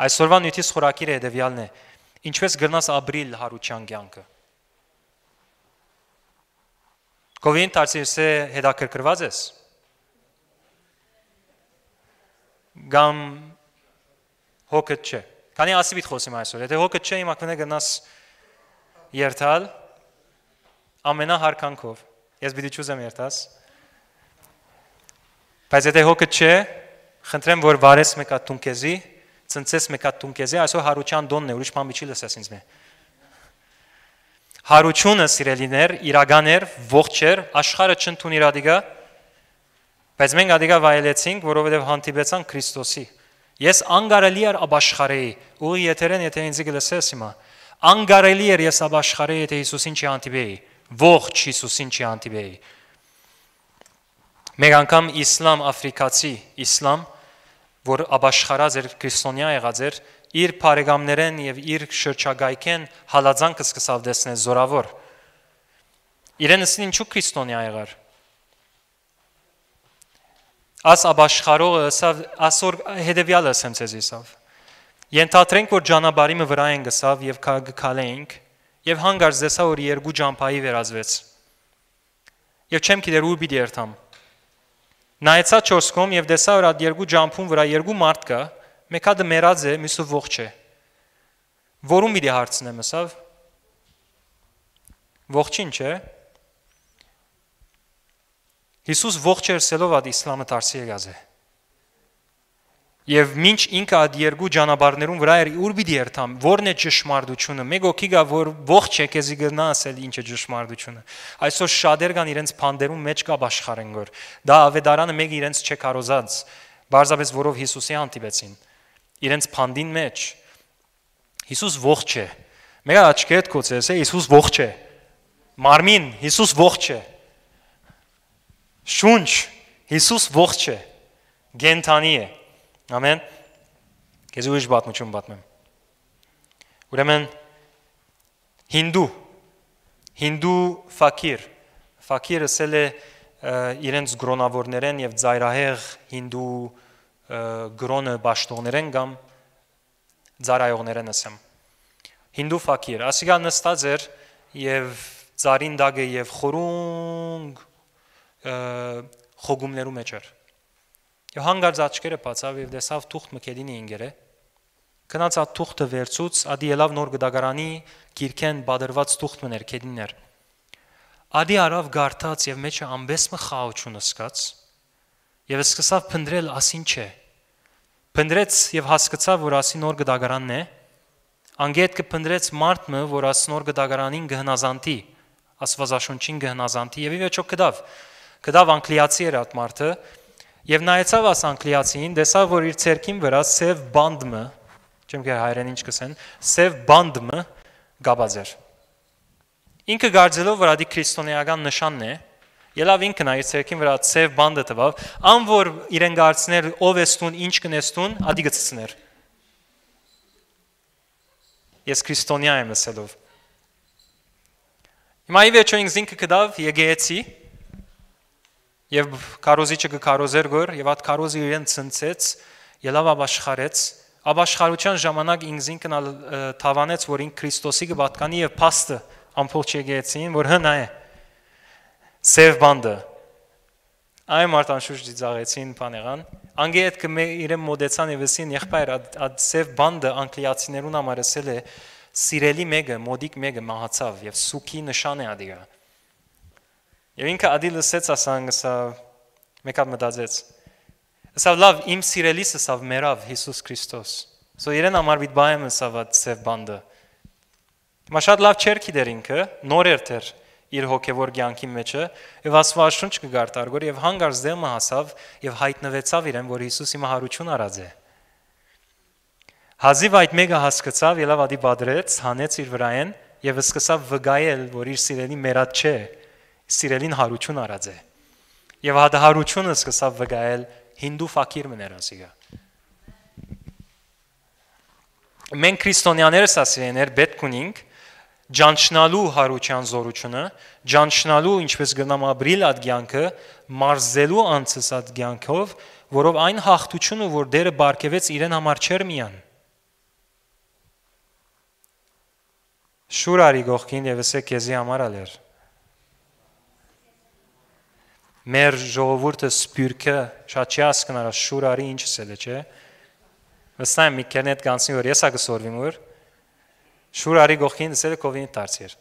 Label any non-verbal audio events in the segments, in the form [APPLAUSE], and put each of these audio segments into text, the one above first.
Այսօրվա նյութից խորակիրը հետևյալն է. ինչպես գրնաս ապրիլ հարության կյանքը։ Կովին տարսիսը հետաքրքրված ես։ Գամ հոգը չէ։ Քանի ասիվիտ խոսիմ այսօր, եթե հոգը չէ, իմ ակնե գնաս երթալ ամենահարկանքով։ Ես պիտի ճուզեմ երթաս։ Բայց եթե հոգը չէ, խնդրեմ որ վարես մեկա տուն քեզի ցնցես մեկա տուն քեզի, այսօր հարության դոնն է, ուրիշ բան մի չի լսես ինձ մե։ Հարությունը սիրելիներ, իրական էր, ողջ էր, աշխարհը չընդունի ռադիգա, բայց մենք ադիգա վայելեցինք, որովհետև հանդիպեցան Քրիստոսի։ Ես անգարելի էր աբաշխարեի, ուղի եթերեն, եթե ինձ գլսես հիմա, անգարելի էր ես աբաշխարեի, եթե Հիսուսին չի հանդիպեի, ողջ Հիսուսին չի հանդիպեի։ Մեկ անգամ իսլամ աֆրիկացի, իսլամ, իսլամ որ աբաշխարած էր քրիստոնյա եղած էր, իր բարեկամներեն եւ իր շրջակայքեն հալածանքը սկսավ դեսնել զորավոր։ Իրենսին ինչու քրիստոնյա եղար։ Աս աբաշխարողը ասավ ասոր հետեւյալը ասեմ ցեզիսավ։ Ենթադրենք որ ճանապարհի վրա են գսավ եւ քալեինք եւ հանգարց դեսա որ երկու ճամփայի վերածվեց։ Եվ չեմ գիտեր ու պիտի երթամ։ Նայեցա չոսկում եւ դեսա որ այդ երկու ջամփուն վրա երկու մարդ կա, մեկը դմերած է, մյուսը ողջ է։ Որում իրի դե հարցնեմ, ասավ։ Ողջին չէ։ Հիսուս ողջ էր սելով այդ իսլամը դարձի եղած է։ եղ Եվ ինչ ինքը այդ երկու ճանապարհներուն վրա էր ուր պիտի երթամ, ո՞րն է ճշմարտությունը։ Մեկ օքի գա որ ողջ է քեզի գնա ասել ինչ է ճշմարտությունը։ Այսօր շատեր կան իրենց փանդերում մեջ կա աշխարհեն գոր։ Դա ավետարանը մեկ իրենց չկարոզած, բարձապես որով Հիսուսի հանդիպեցին։ Իրենց փանդին մեջ Հիսուս ողջ է։ Մեկ աչքի հետ կոչես է Հիսուս ողջ է։ Մարմին Հիսուս ողջ է։ Շունչ Հիսուս ողջ է։ Գենթանի է Ամեն։ Քեզ ուրիշ պատմություն պատմեմ։ Ուրեմն հինդու հինդու ֆակիր ֆակիրը ասել է իրենց գրոնավորներեն եւ ծայրահեղ հինդու գրոնը ճաշտողներեն կամ ծարայողներեն ասեմ հինդու ֆակիր ասիկա նստած էր եւ ծարին դագը եւ խորունգ խոգումներու մեջ էր Եվ հանգարծ աչքերը բացավ եւ դեսավ թուղթ մկելինի ինգերը։ Կնաց այդ թուղթը վերցուց, ադի ելավ նոր գդագարանի գիրքեն բادرված թուղթ մներ կելիններ։ Ադի արավ գարտած եւ մեջը ամբեսմը խաուչուն սկաց։ Եվ սկսավ փնդրել ասին չէ։ Փնդրեց եւ հասկացավ, որ ասին նոր գդագարանն է։ Անգետ կփնդրեց մարդը, որ ասին նոր գդագարանին գհնազանտի, աստվածաշունչին գհնազանտի եւ ի վերջո կդավ։ Կդավ անգլիացի էր այդ մարդը, Եվ նայեցավ աս անգլիացին, տեսավ, որ իր ցերքին վրա սև բանդմը, չեմ գեր հայերեն ինչ կսեն, սև բանդմը գաբաձեր։ Ինքը գարձելով, որ ադի քրիստոնեական նշանն է, ելավ ինքն այս ցերքին վրա սև բանդը տվավ, ան որ իրեն գարցներ ով էստուն, ինչ կնեստուն, ադի գծցներ։ Ես քրիստոնյա եմ ասելով։ Հիմա ի վերջո ինձ ինքը կդավ եկեցի, եգ եւ քարոզիչը գքարոզեր գոր եւ այդ քարոզը իրեն ցնցեց ելավ աբաշխարեց աբաշխարության ժամանակ ինձ ինքն ալ թավանեց որ ինք Քրիստոսի կպատկանի եւ փաստը ամբողջ եկեցին որ հնա է սև բանդը այ մարտան շուշ դիցաղեցին բաներան անգե այդ կմե իրեն մոդեցան եւ ասին եղբայր այդ սև բանդը անգլիացիներուն համար ասել է սիրելի մեկը մոդիկ մեկը մահացավ եւ սուքի նշան է ադիգա Եվ ինքը ադի լսեց ասանգ, սա մեկ հատ մտածեց։ Սա լավ իմ սիրելիս սա մերավ Հիսուս Քրիստոս։ So իրեն համար բիտ բայեմ սա ված ծև բանդը։ Մա շատ լավ չեր գիտեր ինքը, նոր էր դեր իր հոգևոր ցանկի մեջը, եւ ասված շունչ կգարտարգոր եւ հանգարց դեմը հասավ եւ հայտնվեցավ իրեն, որ Հիսուսի մահարություն արած է։ Հազիվ այդ մեګه հասկացավ, ելավ ադի բادرեց, հանեց իր վրայեն եւ սկսավ վգայել, որ իր սիրելի մերած չէ սիրելին հարություն արած է։ Եվ հադահարությունը սկսավ վկայել հինդու ֆակիր մներասիգա։ Մենք քրիստոնյաներս ասիրեներ պետք ունենք ջանչնալու հարության զորությունը, ջանչնալու ինչպես գնամ ապրիլ ադյանքը, մարզելու անցս ադյանքով, որով այն հաղթությունը, որ Դերը բարգևեց իրեն համար չեր միան։ Շուրարի գողքին եւս է քեզի համար ալեր մեր ժողովուրդը սպյուրքը շատ չի հասկանալ շուրարի ինչ սել է, չէ՞։ Վստահ եմ մի քննիդ կանցնի որ եսա կսորվիմ որ շուրարի գողքին դսել կովին տարցեր։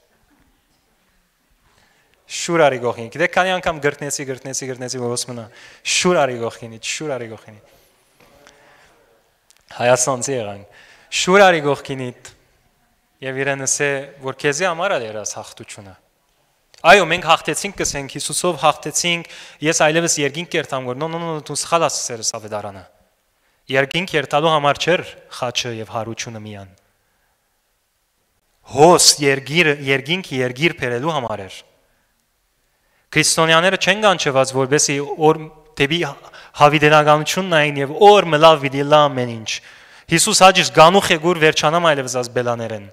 Շուրարի գողքին։ Գիտեք քանի անգամ գրտնեցի, գրտնեցի, գրտնեցի որ ոսմնա։ Շուրարի գողքինի, շուրարի գողքինի։ Հայաստանցի եղանք։ Շուրարի գողքինի։ Եվ իրենս է որ քեզի համար է դերաս հաղթությունը։ Այո, մենք հաղթեցինք, կսենք Հիսուսով հաղթեցինք։ Ես այլևս երկինք երթամ գոր։ Նո, նո, նո, դու սխալ ասես երես ավետարանը։ Երկինք երթալու համար չէր խաչը եւ հարությունը միան։ Հոս երգիր երգինք երգիր բերելու համար էր։ Քրիստոնյաները չեն կանչված որբեսի օր դեպի հավիդենականությունն այն եւ օր մլավ վիդիլա ամեն ինչ։ Հիսուս հաջից գանուխ է գուր վերջանամ այլևս ազ բելաներեն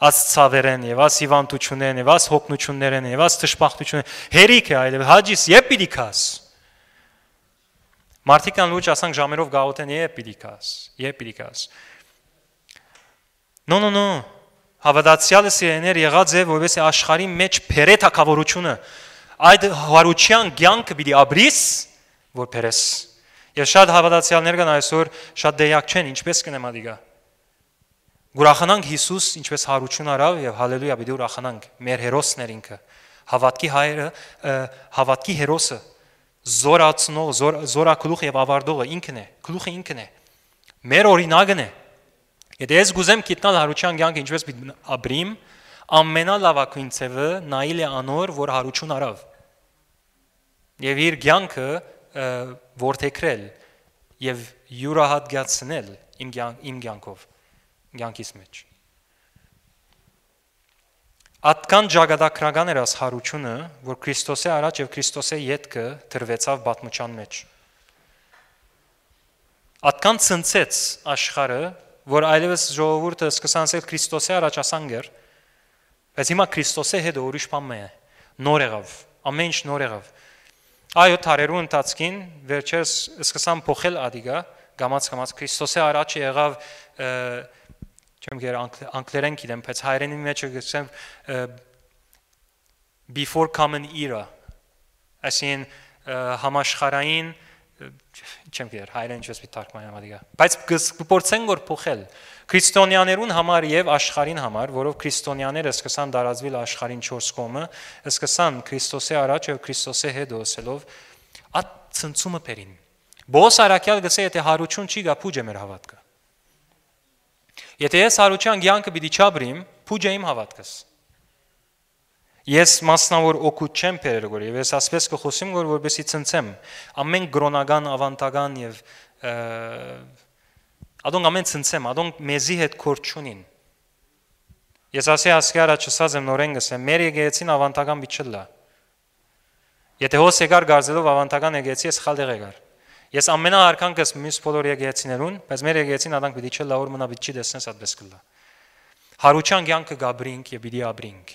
աստծավերեն եւ աս հիվանդություններն եւ աս հոգնություններն եւ աս ճշմարտությունները հերիք է այլև հաջիս եւ պիտի քաս մարդիկ ան լուճ ասանք ժամերով գաղոտ են եւ պիտի քաս եւ պիտի քաս նո նո նո հավատացյալը սիրեներ եղած է որովհետեւ աշխարհի մեջ փերե թակավորությունը այդ հարության ցանկ պիտի աբրիս որ փերես Եվ շատ հավատացյալներ կան այսօր շատ դեյակ չեն, ինչպես կնեմա դիգա։ Ուրախանանք Հիսուս, ինչպես հարություն արավ եւ հալելույա, պիտի ուրախանանք։ Մեր հերոսն էր ինքը։ Հավատքի հայրը, հավատքի հերոսը, զորացնող, զոր, զորակլուխ եւ ավարդողը ինքն է, գլուխը ինքն է։ Մեր օրինակն է։ Եթե ես գուզեմ գտնել հարության կյանքը ինչպես պիտի ապրիմ, ամենալավագույն ծևը նայել է անոր, որ հարություն արավ։ Եվ իր կյանքը որթեքրել եւ յուրահատկացնել իմ կյանքով։ գյան, ցանկիս մեջ։ Ատքան ճակատագրական էր աս հարությունը, որ Քրիստոսի առաջ եւ Քրիստոսի յետքը դրվեցավ բացմիչան մեջ։ Ատքան ցնցեց աշխարը, որ այլևս ժողովուրդը սկսանցել Քրիստոսի առաջ ասանգեր, բայց հիմա Քրիստոսի հետ ուրիշ բան մե նոր եղավ, ամեն ինչ նոր եղավ։ Այո, թարերու ընթացքին վերջերս սկսան փոխել ադիգա, գամած գամած Քրիստոսի առաջ եղավ և, չեմ գեր անգլերեն գիտեմ, բայց հայերենի մեջ գսեմ before common era ասին համաշխարային չեմ գիտեր հայերեն ինչպես պիտի թարգմանեմ ադիգա բայց գործեն որ փոխել քրիստոնյաներուն համար եւ աշխարհին համար որով քրիստոնյաները սկսան դարածվել աշխարհին 4 կոմը սկսան Քրիստոսի առաջ եւ Քրիստոսի հետո ասելով ա ցնցումը բերին Բոս արաքյալ գսե եթե հարություն չի գա փուջը մեր հավատքը Եթե ես հարության ցանկը պիտի չաբրիմ, փուջը իմ հավատքս։ Ես մասնավոր օգուտ չեմ բերել, եւ ես ասպես կխոսեմ, որ որբեսի ցնցեմ։ Ամեն գրոնական, ավանդական եւ Ադոնք ամեն ցնցեմ, ադոնք մեզի հետ կորչունին։ Ես ասի ասկարա չսած եմ նորեն գսեմ, մեր եկեղեցին ավանդական մի չլա։ Եթե հոս եկար գարձելով ավանդական եկեղեցի, ես խալ դեղ եկար։ Ես ամենահարքան կս մյուս բոլոր եկեղեցիներուն, բայց մեր եկեղեցին ադանք պիտի չէ լավոր մնա պիտի դեսնես այդպես կլա։ Հարուչան ցանկը գաբրինք եւ պիտի աբրինք։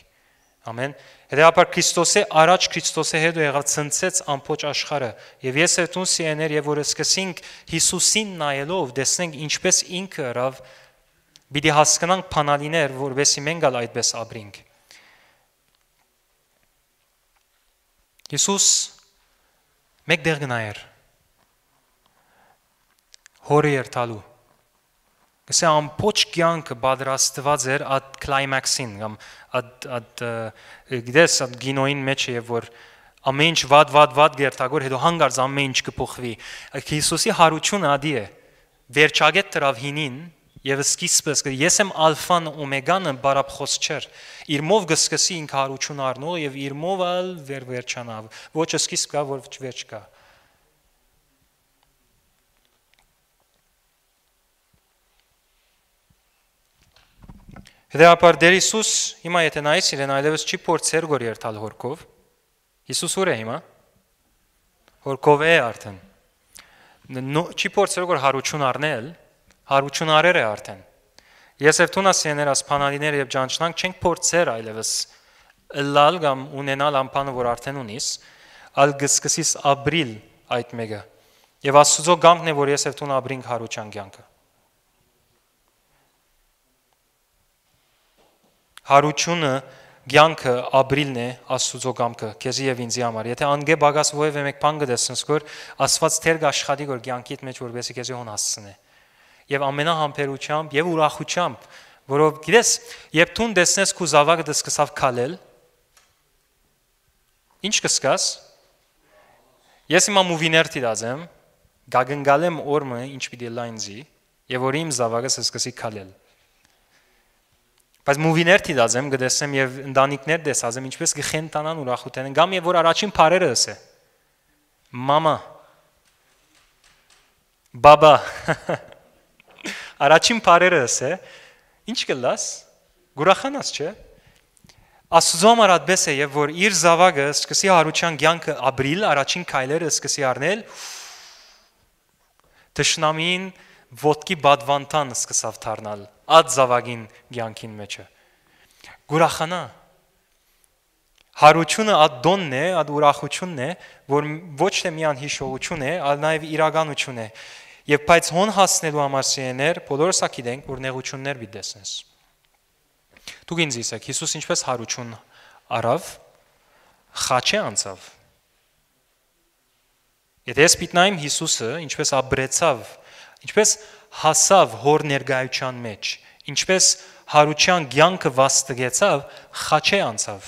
Ամեն։ Հետեւաբար Քրիստոսի առաջ Քրիստոսի հետ եղավ ցնցեց ամբողջ աշխարհը եւ ես այդ ուն սիեներ եւ որ սկսենք Հիսուսին նայելով դեսնենք ինչպես ինքը հրավ պիտի հասկանանք փանալիներ, որովհետեւ մենք ալ այդպես աբրինք։ Հիսուս մեկ դեր գնայր հորը երթալու։ Գսե ամբողջ կյանքը պատրաստված էր այդ կլայմաքսին կամ այդ այդ գիտես այդ գինոին մեջ եւ որ ամեն ինչ վատ վատ վատ գերտագոր հետո հանգարց ամեն ինչ կփոխվի։ Հիսուսի հարությունը ադի է։ Վերջագետ տրավ հինին եւ սկիզբս ես եմ ալֆան օմեգանը բարապխոս չեր իր մով գսկսի ինք հարություն առնող եւ իր մով ալ վեր վերջանավ ոչ սկիզբ կա որ վերջ կա Դեպար դեր Հիսուս հիմա եթե նայես իրեն այլևս չի փորձեր գոր երթալ հորքով։ Հիսուս ուր է հիմա։ Հորքով է արդեն։ Նո չի փորձեր գոր հարություն առնել, հարություն արել է արդեն։ Ես եւ թունա սեներ ասփանալիներ եւ ջանչնանք չենք փորձեր այլևս լալ կամ ունենալ ամփանը որ արդեն ունիս, ալ գսկսիս ապրիլ այդ մեګه։ Եվ Աստուծո գամքն է որ ես եւ թունա ապրինք հարության կյանքը։ Հարությունը Գյանքը ապրիլն է Աստուծո կամքը քեզի եւ ինձի համար։ Եթե անգե բագաս ովև մեկ բան գտեսնես, որ Աստված թեր աշխատի որ Գյանքիդ մեջ որպեսի քեզի հոն հասցնի։ Եվ ամենահամբերությամբ եւ ուրախությամբ, որով գիտես, երբ դու դեսնես քու զավակը դսկսավ քալել, ինչ կսկաս։ Ես իմ մուվիներ դիդազեմ, գագնգալեմ օրը ինչ պիտի լայնզի, եւ որ իմ զավակը սկսի քալել։ Բայց մուվիներ դիզազեմ գտեսեմ եւ ընտանիքներ դեսազեմ ինչպես գխենտանան ուրախութեն։ Գամ եւ որ առաջին բարերը ասե։ Մամա։ Բաբա։ [LAUGHS] Առաջին բարերը ասե։ Ինչ կլաս։ Գուրախանաս չէ։ Աստծո համար այդպես է, եւ որ իր զավակը սկսի հարության ցանկը ապրիլ, առաջին քայլերը սկսի առնել։ Տշնամին ոտքի բադվանտան սկսավ դառնալ ադ զավագին ցանկին մեջը գուրախանա հարությունը ադ դոնն է ադ ուրախությունն է որ ոչ թե միան հիշողություն է այլ նաև իրականություն է եւ բայց հոն հասնելու համար սիներ բոլորս ակիդենք որ նեղություններ մի տեսնես դուք ինձ իսեք Հիսուս ինչպես հարություն արավ խաչե անցավ Եթե ես պիտնայեմ Հիսուսը, ինչպես ապրեցավ Ինչպես հասավ հոր ներգայության մեջ, ինչպես հարության ցանկը վաստակեցավ, խաչե անցավ։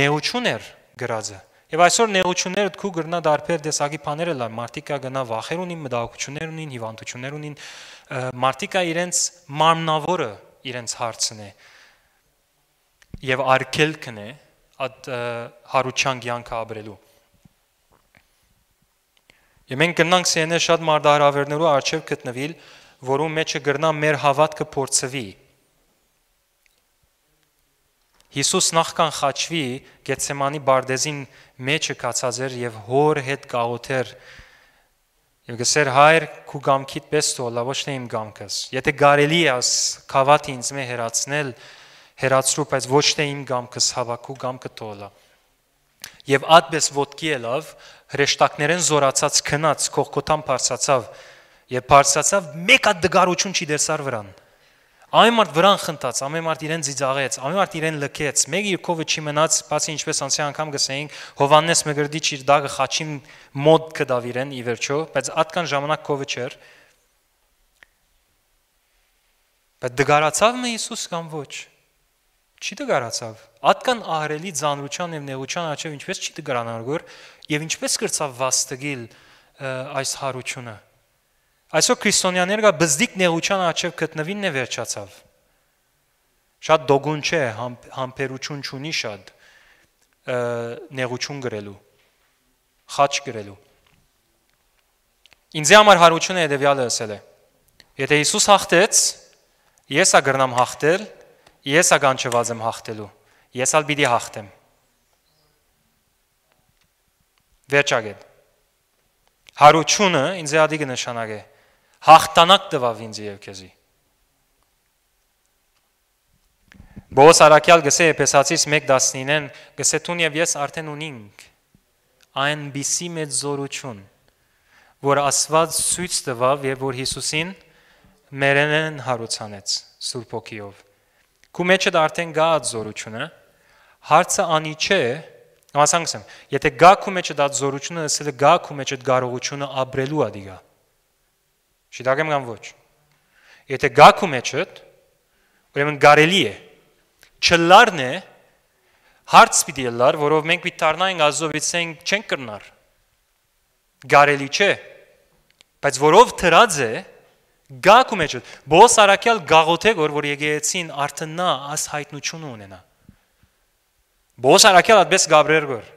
Նեություն էր գրածը։ Եվ այսօր նեղությունները դու գրնա դարբեր դեսագի բաները լա մարտիկա գնա վախեր ունին, մտահոգություններ ունին, հիվանդություններ ունին, մարտիկա իրենց մարմնավորը իրենց հարցն է։ Եվ արկելքն է այդ հարության ցանկը ապրելու։ Եվ մենք գնանք CNN շատ մարդահրավերներու արչև գտնվիլ, որում մեջը գրնա մեր հավատքը փորձվի։ Հիսուս նախքան խաչվի Գեցսեմանի բարձին մեջը կացած էր եւ հոր հետ գաղութեր Եվ գսեր հայր քու գամքիդ պես թոլա ոչ թե իմ գամքս։ Եթե գարելի է աս խավատ ինձ մե հերացնել, հերացրու, բայց ոչ թե իմ գամքս հավաքու գամքը թոլա։ Եվ ադպես ոդկի ելավ, հրեշտակներեն զորացած քնած Կողկոտան բարձացավ եւ բարձացավ մեկ հատ դգարություն չի դերսար վրան։ Այն մարդ վրան խնդաց, ամեն մարդ իրեն ծիծաղեց, ամեն մարդ իրեն լքեց։ Մեկ երկովը չի մնաց, բացի ինչպես անցյալ անգամ գսեինք, Հովաննես Մգրդիչ իր դագը խաչին մոտ կդավ իրեն ի վերջո, բայց ատկան ժամանակ կովը չէր։ Բայց դգարացավ մե Հիսուս կամ ոչ։ Չի դգարացավ։ Ատկան ահրելի ծանրության եւ նեղության աչեւ ինչպես չի դգրանարգոր եւ ինչպես կրծավ վաստգիլ այս հարությունը։ Այսօր քրիստոնյաները գա բզդիկ նեղության աչև գտնվինն է վերջացավ։ Շատ դոգուն չէ, համբերություն չունի շատ նեղություն գրելու, խաչ գրելու։ Ինձ համար հարությունը հետեւյալը ասել է։ Եթե Հիսուս հաղթեց, ես ա գրնամ հաղթել, ես ա գանչված եմ հաղթելու։ Ես ալ պիտի հաղթեմ։ Վերջագետ։ Հարությունը ինձ ադիգը նշանակ է։ Հաղթանակ տվավ ինձ եւ քեզի։ Բոս Արաքյալ գսե Եփեսացից 1:19-ն գսե տուն եւ ես արդեն ունինք այնbիսի մեծ զորություն, որ Աստված ցույց տվավ եւ որ Հիսուսին մերենեն հարուցանեց Սուրբ ոգիով։ Քու մեջը դա արդեն գա զորությունը, հարցը անի չէ, Համասանքս եմ, եթե գաքու մեջ այդ զորությունը ասել է գաքու մեջ այդ կարողությունը ապրելու է դիգա։ Շիտակեմ կամ ոչ։ Եթե գաքու մեջ է, ուրեմն գարելի է։ Չլարն է հարց պիտի լար, որով մենք պիտի դառնանք ազովիցենք չենք կրնար։ Գարելի չէ։ Բայց որով թրած է, գաք ու մեջը։ Բոս արաքյալ գաղոթե գոր որ եկեցին արդեն նա աս հայտնություն ունենա։ Բոս արաքյալ ադպես Գաբրիել գոր։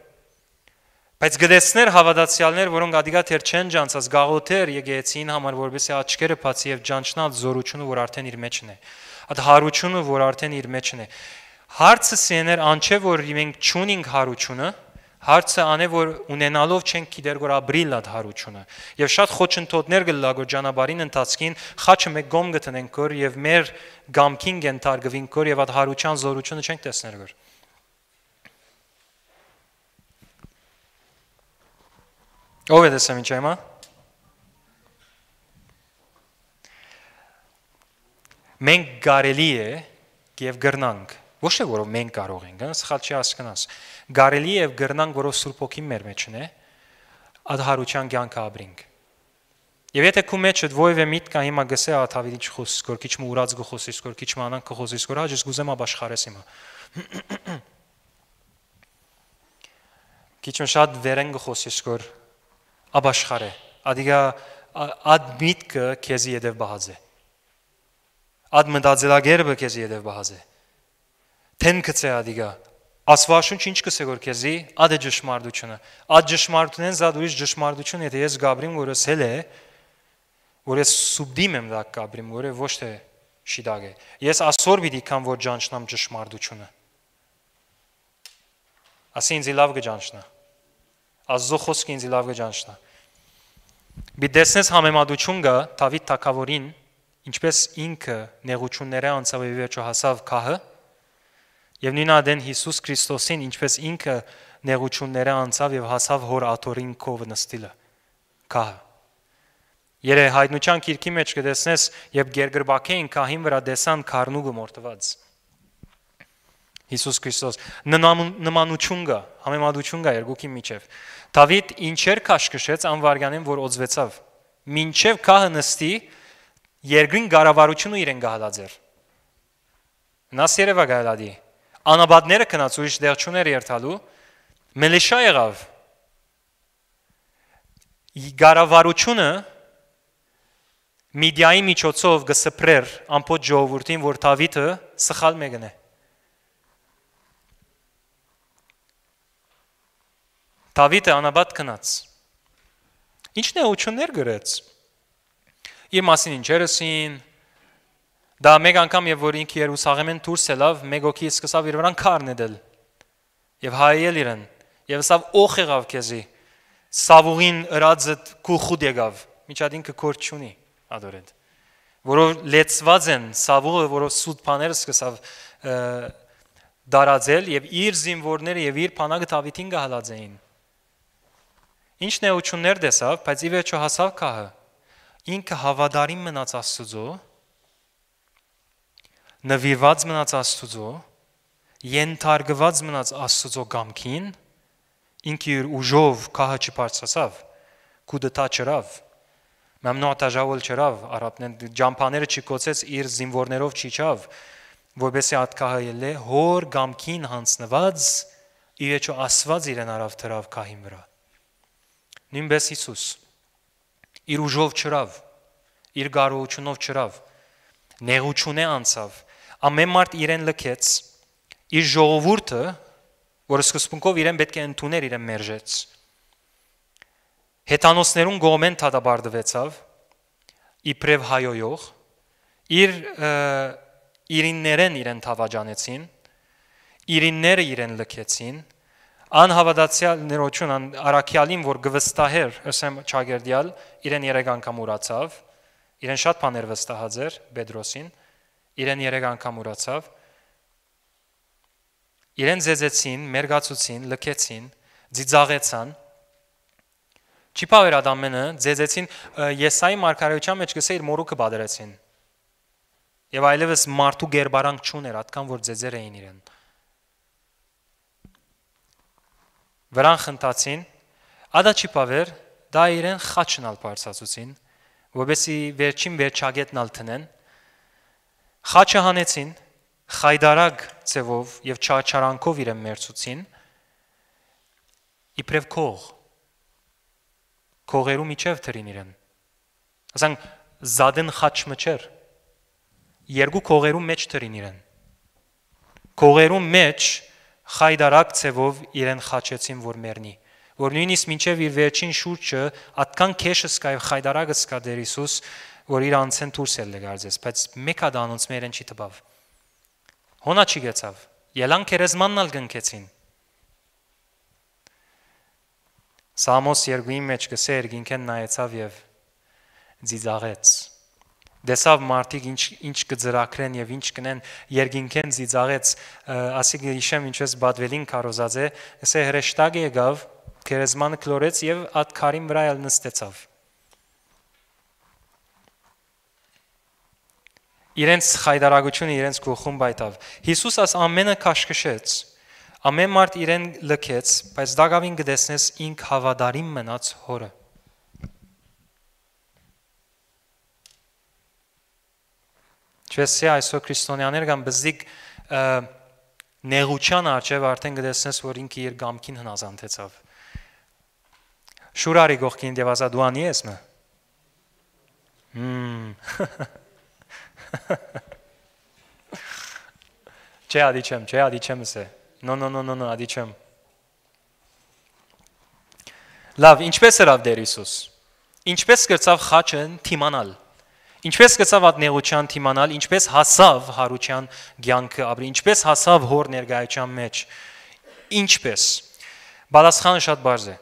Բայց գտեցներ հավատացյալներ, որոնք ադիգա թեր չեն ջանցած գաղութեր եկեցին համար, որովհետեւ աչքերը բացի եւ ջանչնած զորությունը, որ արդեն իր մեջն է։ Այդ հարությունը, որ արդեն իր մեջն է։ Հարցը սեներ անչե որ մենք ճունինգ հարությունը, հարցը անե որ ունենալով չեն գիտեր որ ապրիլա դարությունը եւ շատ խոչընդոտներ գլագո ճանապարհին ընթացքին խաչը մեկ գոմ գտնենք որ եւ մեր գամքին ենթարկվին որ եւ այդ հարության զորությունը չենք տեսներ որ Ո՞վ է դեսեմ ինչ այմա։ Մենք գարելի է եւ գրնանք։ Ոչ թե որով մենք կարող ենք, հա, սխալ չի հասկանաս։ Գարելի է եւ գրնանք, որով Սուրբ Օքին մեր մեջն է, ադհարության ցանկ ապրինք։ Եվ եթե քո մեջը ովևէ միտք կա հիմա գսե աթավիդի չխոս, որ քիչ մը ուրած գխոսիս, որ քիչ մը անանք գխոսիս, որ հաջես գուզեմ աբաշխարես հիմա։ Քիչ մը շատ վերեն գխոսիս, որ ապաշխար է adică ad միտքը քեզի եդև բահաձ է ad մտածելագերբը քեզի եդև բահաձ է տենքծե adică ասվաշուն ինչ կսե որ քեզի ad է դե ճշմարտությունը ad ճշմարտունեն զատ ուրիշ ճշմարտություն եթե ես գաբրիմ որը սել է որ ես սուբդիմ եմ դա գաբրիմ որը ոչ թե շիդագ է ես ասոր պիտի կամ որ ճանչնամ ճշմարտությունը ասի ինձ լավ գճանչնա ազո խոսքը ինձ լավ գճանչնա Մի դեսնես համեմատություն գա Դավիթ թակավորին, ինչպես ինքը նեղությունները անցավ եւ վերջո հասավ քահը, եւ նույն ադեն Հիսուս Քրիստոսին, ինչպես ինքը նեղությունները անցավ եւ հասավ հոր աթորին կով նստիլը քահը։ Երե հայտնության քիրքի մեջ կտեսնես, երբ գերգրբակեին քահին վրա դեսան քառնուգը մորտված։ Հիսուս Քրիստոս նմանություն գա, համեմատություն գա երկուքի միջև։ Դավիթ ինչեր քաշքշեց անվարյանին, որ օծվեցավ։ Մինչև քահը նստի երկրին գարավարությունը իրեն գահալաձեր։ Նաս Երևա գահալադի։ Անաբադները կնաց ուրիշ դեղ չուներ երթալու։ Մելեշա եղավ։ Գարավարությունը Միդիայի միջոցով գսփրեր ամբողջ ժողովրդին, որ Դավիթը սխալ մեկն է։ Դավիթը անաբատ քնած։ Ինչն է ուչուններ գրեց։ Իր մասին ինչերսին դա մեկ անգամ եւ որ ինքը Երուսաղեմեն դուրս ելավ, մեկ օքի սկսավ իր վրան քարնել եւ հայել իրեն եւ սավ օխ եղավ քեզի սավուղին ըրածը քուխուդ եղավ միջած ինքը կոր չունի ադորեդ որով լեցված են սավուղը որով սուտ բաները սկսավ դարաձել եւ իր զինվորները եւ իր փանակը Դավիթին գահալած էին Ինչ նեություններ տեսավ, բայց ի վերջո հասավ քահը։ Ինքը հավատարիմ մնաց Աստծո, նվիրված մնաց Աստծո, ենթարկված մնաց Աստծո գամքին, ինքը իր ուժով քահը չբարձրացավ, կուդտա չրավ։ Մամնոա տաժավել չրավ, արաբներն ջամփաները չկոցեց իր զինվորներով չիջավ, որբեսի ատքահը ելե հոր գամքին հանցնված, իր չո ասված իրեն արավ թրավ քահին վրա նույնպես Հիսուս իր ուժով չրավ, իր գարոությունով չրավ, նեղություն է անցավ, ամեն մարդ իրեն լքեց, իր ժողովուրդը, որը սկզբունքով իրեն պետք է ընդուներ իրեն մերժեց։ Հետանոսներուն գոմեն թադաբարդվեցավ, իբրև հայոյող, իր իրիններեն իրեն թավաճանեցին, իրինները իրեն լքեցին, անհավատացյալ ներոչուն ան արաքյալին որ գվստահեր ասեմ ճագերդյալ իրեն երեք անգամ ուրացավ իրեն շատ բաներ վստահած էր Պետրոսին իրեն երեք անգամ ուրացավ իրեն զեզեցին մերգացուցին լքեցին ծիծաղեցան Չի փավեր ադամենը ձեզեցին Եսայի մարգարեության մեջ գսե իր մորուքը բادرեցին։ Եվ այլևս մարդու ģերբարանք չուներ, atkan որ ձեզեր էին իրեն։ վրան խնդացին ադաչի պավեր դա իրեն խաչնալ բարձացուցին որովհետեւ վերջին վերջագետնալ տնեն խաչը հանեցին խայդարակ ձևով եւ չարչարանքով իրեն մերցուցին իբրև քող քողերու միջև դրին իրեն ասենք զադեն խաչ մջեր երկու քողերու մեջ դրին իրեն քողերու մեջ խայդարակ ցևով իրեն խաչեցին որ մեռնի որ նույնիսկ մինչև իր վերջին շուրջը ատքան քեշը սկայ խայդարակը սկա դեր Հիսուս որ իր անցեն դուրս էլ լգարձես բայց մեկա դանոնց մերեն չի տպավ հոնա չի գեցավ ելան քերեզմաննալ գնքեցին Սամոս երկուի մեջ գսեր գինքեն նայեցավ եւ ծիծաղեց Դեսավ մարդիկ ինչ ինչ կձրակրեն եւ ինչ կնեն երգինքեն զիծաղեց, ասիկ հիշեմ ինչպես բադվելին կարոզածե, ասե հրեշտակ եկավ, քերեզմանը կլորեց եւ աթքարին վրա էլ նստեցավ։ Իրենց խայդարագությունը իրենց գողում բայտավ։ Հիսուս աս ամենը քաշքշեց։ Ամեն մարդ իրեն լքեց, բայց Դագավին գտեսնես ինք հավատարիմ մնաց հորը։ Չես է այսօր քրիստոնյաներ կամ բզիկ նեղության արջև արդեն գտեսնես, որ ինքը իր գամքին հնազանդեցավ։ Շուրարի գողքին դեվազա դու անի ես մը։ [LAUGHS] Չէ, ադի չեմ, չէ, ադի չեմ սե։ Նո, նո, նո, նո, նո, ադի չեմ։ Լավ, ինչպես հրավ Դեր Հիսուս։ Ինչպես գրծավ խաչը թիմանալ։ Ինչպես գցավ այդ նեղության թիմանալ, ինչպես հասավ հարության ցանկը ապրի, ինչպես հասավ հոր ներգայության մեջ։ Ինչպես։ Բալասխանը շատ բարձ է։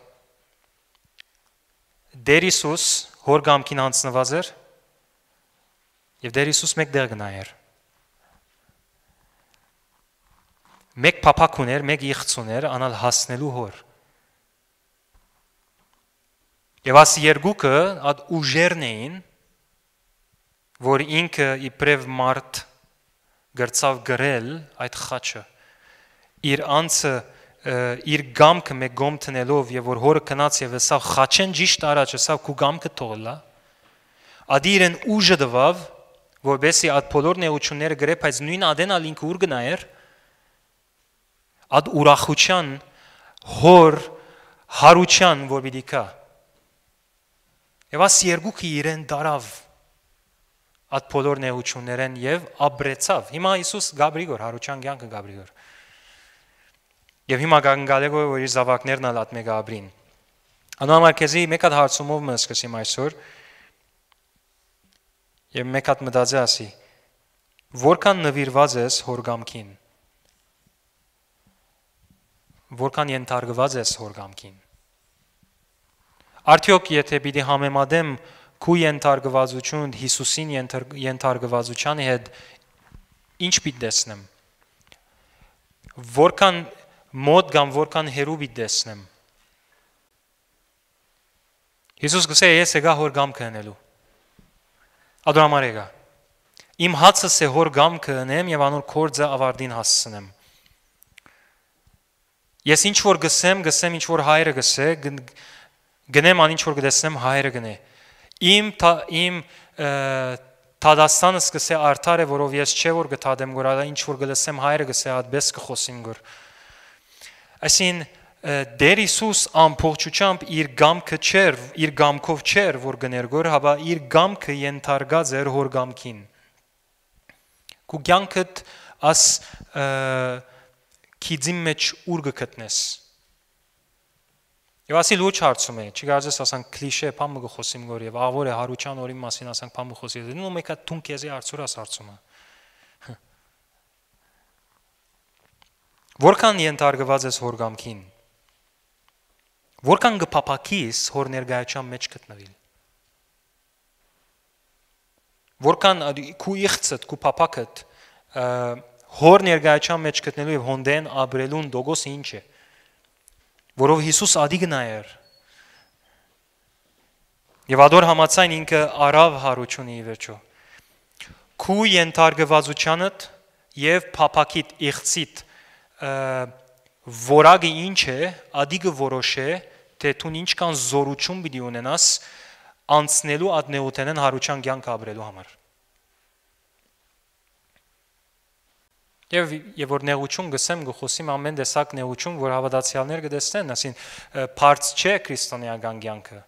Դեր Հիսուս հոր գամքին անցնված էր եւ դեր Հիսուս մեկտեղ գնա էր։ Մեկ փափակ ուներ, մեկ իղծ ուներ, անալ հասնելու հոր։ Եվ աս երկուկը այդ ուժերն էին, որ ինքը իբրև մարդ գրծավ գրել այդ խաչը իր անձը իր գամքը մեկ գոմ տնելով եւ որ հորը կնաց եւ սա խաչեն ճիշտ առաջ սա քու գամքը թողլա ադիրեն ուժը դվավ որբեսի այդ բոլոր նեությունները գրե բայց նույն ադեն ալ ինքը ուր գնայր ադ ուրախության հոր հարության որ պիտի կա եւ աս երկուքը իրեն դարավ այդ բոլոր նեություններեն եւ ապրեցավ։ Հիմա Հիսուս Գաբրիգոր, Հարուչյան ցանկը Գաբրիգոր։ Եվ հիմա գանգալեգո որ իր զավակներն ալ ատ մեգա ապրին։ Անհամար քեզի մեկ հատ հարցումով մը սկսեմ այսօր։ Եվ մեկ հատ մտածի ասի։ Որքան նվիրված ես հորգամքին։ Որքան ենթարկված ես հորգամքին։ Արդյոք եթե պիտի համեմադեմ քու ենթարկվածություն Հիսուսին ենթարկվածությանի հետ ինչ պիտի տեսնեմ որքան մոտ կամ որքան հերու պիտի տեսնեմ Հիսուս գսե ես եկա հոր գամքը ընելու Ադրամար եկա Իմ հացս է հոր գամքը ընեմ եւ անոր կորձը ավարդին հասցնեմ Ես ինչ որ գսեմ, գսեմ ինչ որ հայրը գսե, գնեմ ան ինչ որ գտեսնեմ հայրը գնե։ գն, իմ իմ Թադաստանը սկսե արդար է, որով ես չէ որ գտադեմ գոր, այլ ինչ որ գլսեմ հայրը գսե ադբես կխոսիմ գոր։ Այսին դեր Հիսուս ամբողջությամբ իր գամքը չէր, իր գամքով չէր որ գներ գոր, հավա իր գամքը ենթարկած էր հոր գամքին։ Կու կյանքդ աս քիդիմ մեջ ուր գտնես։ Եվ ասի լուչ հարցում է, չի կարծես ասան կլիշե փամուկը խոսիմ գոր եւ ավոր է հարության օրի մասին ասան փամուկ խոսի։ Դու ու մեկը թուն քեզի արծուրաս արծումը։ Որքան ենթարկված ես հորգամքին։ Որքան գփապակիս հոր ներգայացան մեջ գտնվել։ Որքան քու իղծդ, քու փապակդ հոր ներգայացան մեջ գտնելու եւ հոնդեն ապրելուն դոգոս ինչ է որով Հիսուս ադիգնա էր։ Եվ ադոր համացայն ինքը արավ հարությունի ի վերջո։ Քու ենթարգվածությանդ եւ փափակիտ իղծիտ որագը ինչ է, ադիգը որոշ է, թե դու ինչքան զորություն պիտի ունենաս անցնելու ադնեութենեն հարության կյանք ապրելու համար։ Եվ եւ որ նեղություն գսեմ գխոսիմ ամեն տեսակ նեղություն, որ հավատացյալներ կդեսնեն, ասին բարձ չէ քրիստոնեական կյանքը։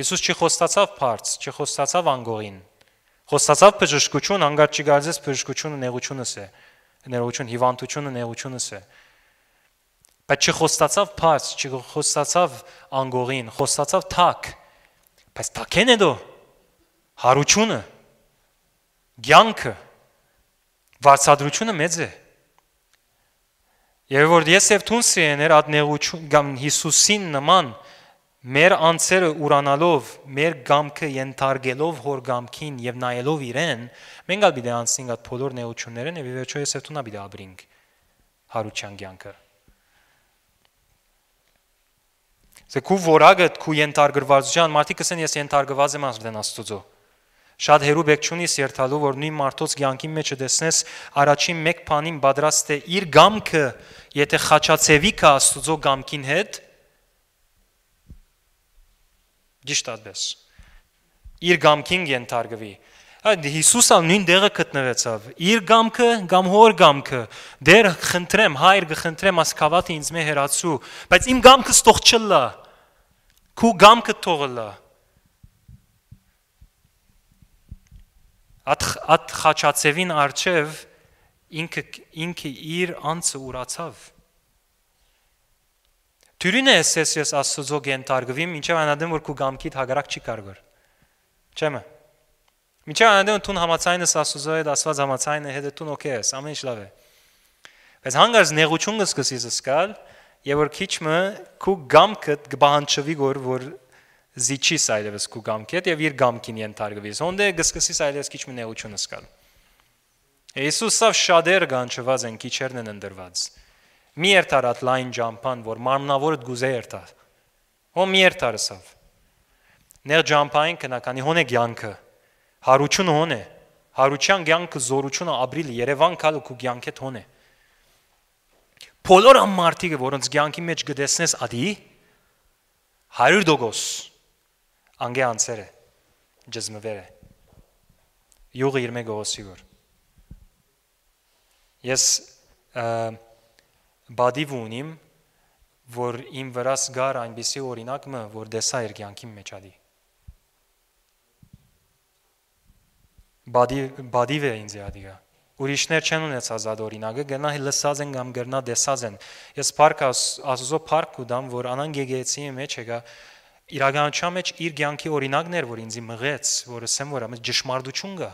Հիսուս չի խոստացավ բարձ, չի խոստացավ անգողին։ Խոստացավ բժշկություն, հանգած չի գալիս բժշկությունը նեղությունս է։ Նեղություն հիվանդությունը նեղությունս է։ Բայց չի խոստացավ բարձ, չի խոստացավ անգողին, խոստացավ թակ։ Բայց թակեն է դո հարությունը, կյանքը Վարսադրությունը մեծ է։ Եվ որ ես եւ Թունսիեներ ադնեղություն կամ Հիսուսին նման մեր անձերը ուրանալով, մեր գամքը ենթարկելով հոր գամքին եւ նայելով իրեն, մենք ալ պիտի անցնենք այդ բոլոր նեղություններն եւ վերջո ես եթունա պիտի ապրենք հարության կյանքը։ Սա քու որակը քու ենթարկրվածության մարդիկ ասեն ես ենթարկված եմ ասեն Աստծո Շատ հերու բեք չունի սերտալու, որ նույն մարդոց կյանքի մեջը դեսնես առաջին մեկ բանին պատրաստ է իր գամքը, եթե խաչացեվի կա Աստուծո գամքին հետ, ճիշտ ադես։ Իր գամքին ենթարկվի։ Այդ Հիսուսը նույն դեղը գտնվեցավ։ Իր գամքը կամ հոր գամքը։ Դեր խնդրեմ, հայր գխնդրեմ ասկավատի ինձ մե հերացու, բայց իմ գամքը ստող չլա։ Քու գամքը թողլա։ Այդ այդ խաչացևին արչև ինքը ինքը իր անձը ուրացավ։ Թյուրին է ես ես աստծո գենտարգվի, ինչև անադեմ որ քու գամքիդ հագարակ չի կարող։ Չեմը։ Միջև անադեմ տուն համացայինս աստծո հետ ասված համացայինը հետ տուն օքեյ ես, ամեն ինչ լավ է։ Բայց հանգարս նեղություն կսկսի զսկալ, եւ որ քիչը քու գամքդ կբանջվի գոր որ զիջիս այլևս քու գամքի հետ եւ իր գամքին ենթարկվես։ Ոնդե գսկսիս այլևս քիչ մի նեղություն սկալ։ Հիսուսով շադեր գանչված են քիչերն են ընդրված։ Մի երթար at line jump-ան, որ մարմնավորդ գուզե երթա։ Հո մի երթարսավ։ Ներ jump-ային կնականի հոն է ցանկը։ Հարություն հոն է։ Հարության ցանկը զորությունը ապրիլ Երևան քալ ու ցանկ է հոն է։ Բոլոր ամարտիկը, որոնց ցանկի մեջ գտեսնես, ադի 100 դոգոս անգե անցերը ջզմվերը յուղը իր մեգ օսի որ ես բադիվ ունիմ որ իմ վրա զգար այնպիսի օրինակ մը որ դեսա իր կյանքի մեջ ադի բադի բադիվ է ինձ ադիգա ուրիշներ չեն ունեցած այդ օրինակը գնա լսած են կամ գրնա դեսած են ես парք ասուզո парք կուդամ որ անանգեգեցի մեջ եկա իրականության մեջ իր ցանկի օրինակն էր, որ ինձի մղեց, որ ասեմ, որ ամեն ճշմարտություն կա։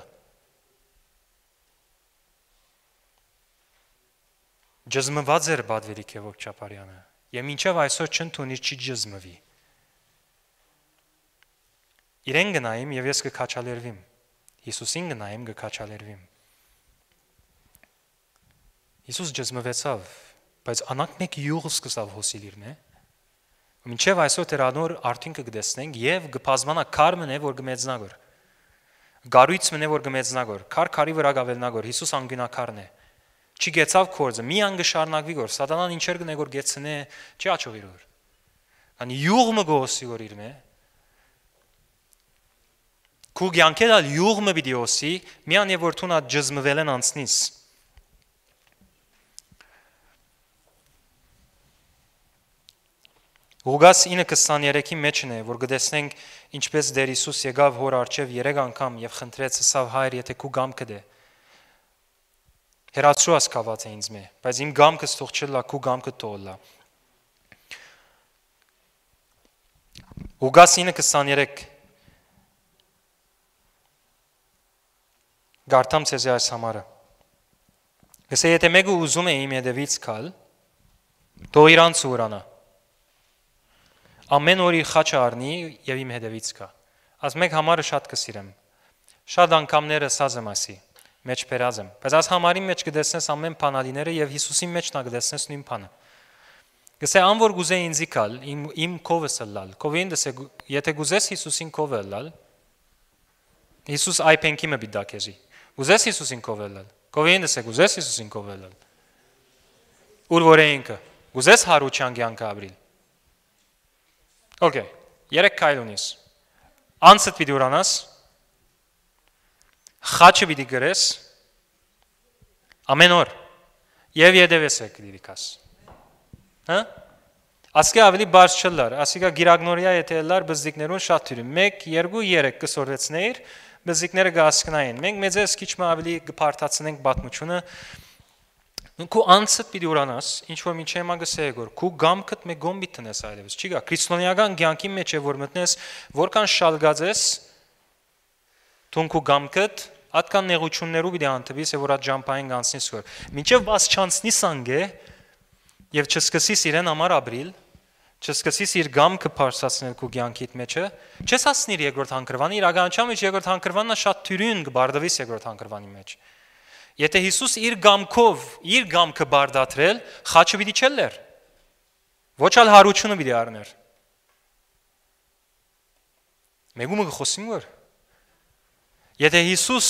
Ջզմված էր Բադվերիկ Եվոք Չապարյանը։ Եմ ինչև այսօր չընդունի չի ջզմվի։ Իրեն գնայիմ եւ ես կքաչալերվիմ։ Հիսուսին գնայիմ կքաչալերվիմ։ Հիսուս ջզմվեցավ, բայց անակ մեկ յուղ սկսավ հոսիլ իրն է։ Մինչև այսօր Տեր անոր արդյունքը կտեսնենք եւ գփազմանա կարմն է որ գմեծնագոր։ Գարույցն է որ գմեծնագոր, քարքարի վրա գավելնագոր, Հիսուս անգինակարն է։ Չի գեցավ կորձը, մի անգշարնակվի գոր, սատանան ինչեր գնե գոր գեցնե, չի աչող իրոր։ Ան յուղմը գոսի որ իրմե։ Կու գյանքել ալ յուղմը բիդիոսի, միան եւ որ թունա ջզմվել են անցնից։ Ղուկաս 9:23-ի մեջն է, որ գտեսնենք ինչպես Տեր Հիսուս եկավ հոր արջև 3 անգամ եւ խնդրեց սավ հայր, եթե քու գամքը դե։ Հերացու ասկաված է ինձ մե, բայց իմ գամքը ստող չլա, քու գամքը տոլա։ Ղուկաս 9:23 Գարտամ ցեզի այս համարը։ Գսե եթե մեկը ուզում է իմ եդեվից քալ, թող իրանց ուրանա ամեն օրի խաչը առնի եւ իմ հետևից գա։ Աս մեկ համարը շատ կսիրեմ։ Շատ անգամները սազ եմ ասի, մեջ բերած եմ, բայց աս համարի մեջ կտեսնես ամեն փանալիները եւ Հիսուսի մեջ նա կտեսնես նույն բանը։ Գսե ան որ գուզե ինձի կալ, իմ իմ կովս լալ։ Կովին դսե եթե գուզես Հիսուսին կովը լալ, Հիսուս այ պենքի մը բիդա քեզի։ Գուզես Հիսուսին կովը լալ։ Կովին դսե գուզես Հիսուսին կովը լալ։ Ուր որ էինք, գուզես հարուչան կյանքը ապրիլ։ Okay, երեք քայլ ունիս։ Անցդ պիտի ուրանաս։ Խաչը պիտի գրես։ Ամեն օր։ Եվ եդևես է գրիկաս։ Հա? Ասկե ավելի բարձ չլար, ասիկա գիրագնորիա եթե լար բզիկներուն շատ թյուրին։ 1 2 3 կսորվեցնեիր, բզիկները գասկնային։ Մենք մեզ էս քիչ ավելի գփարտացնենք բացմունքը Քո անցը պիտի ուրանաս, ինչ որ ոչ մի մագսե գոր, քո գամքդ մե գոմբի տնես այլևս, չի գա։ Քրիստոնեական ցանկի մեջ է որ մտնես, որքան շալգածես, թուն քո գամքդ Ատկան նեղություններով իդի անտվիս է որ այդ ջամփային անցնի սուր։ Մինչև բաց չանցնի սանգե եւ չսկսիս իրեն համար ապրիլ, չսկսիս իր գամքը բարձրացնել քո ցանկիդ մեջը, չես հասնի երկրորդ հանգրվան, իրականության մեջ երկրորդ հանգրվանը շատ թյուրին կբարդվիս երկրորդ հանգրվանի մեջ։ մեջ Եթե Հիսուս իր գամքով, իր գամքը բարդատրել, խաչը պիտի չելներ։ Ոչ ալ հարությունը պիտի առներ։ Մեգումը խոսին որ Եթե Հիսուս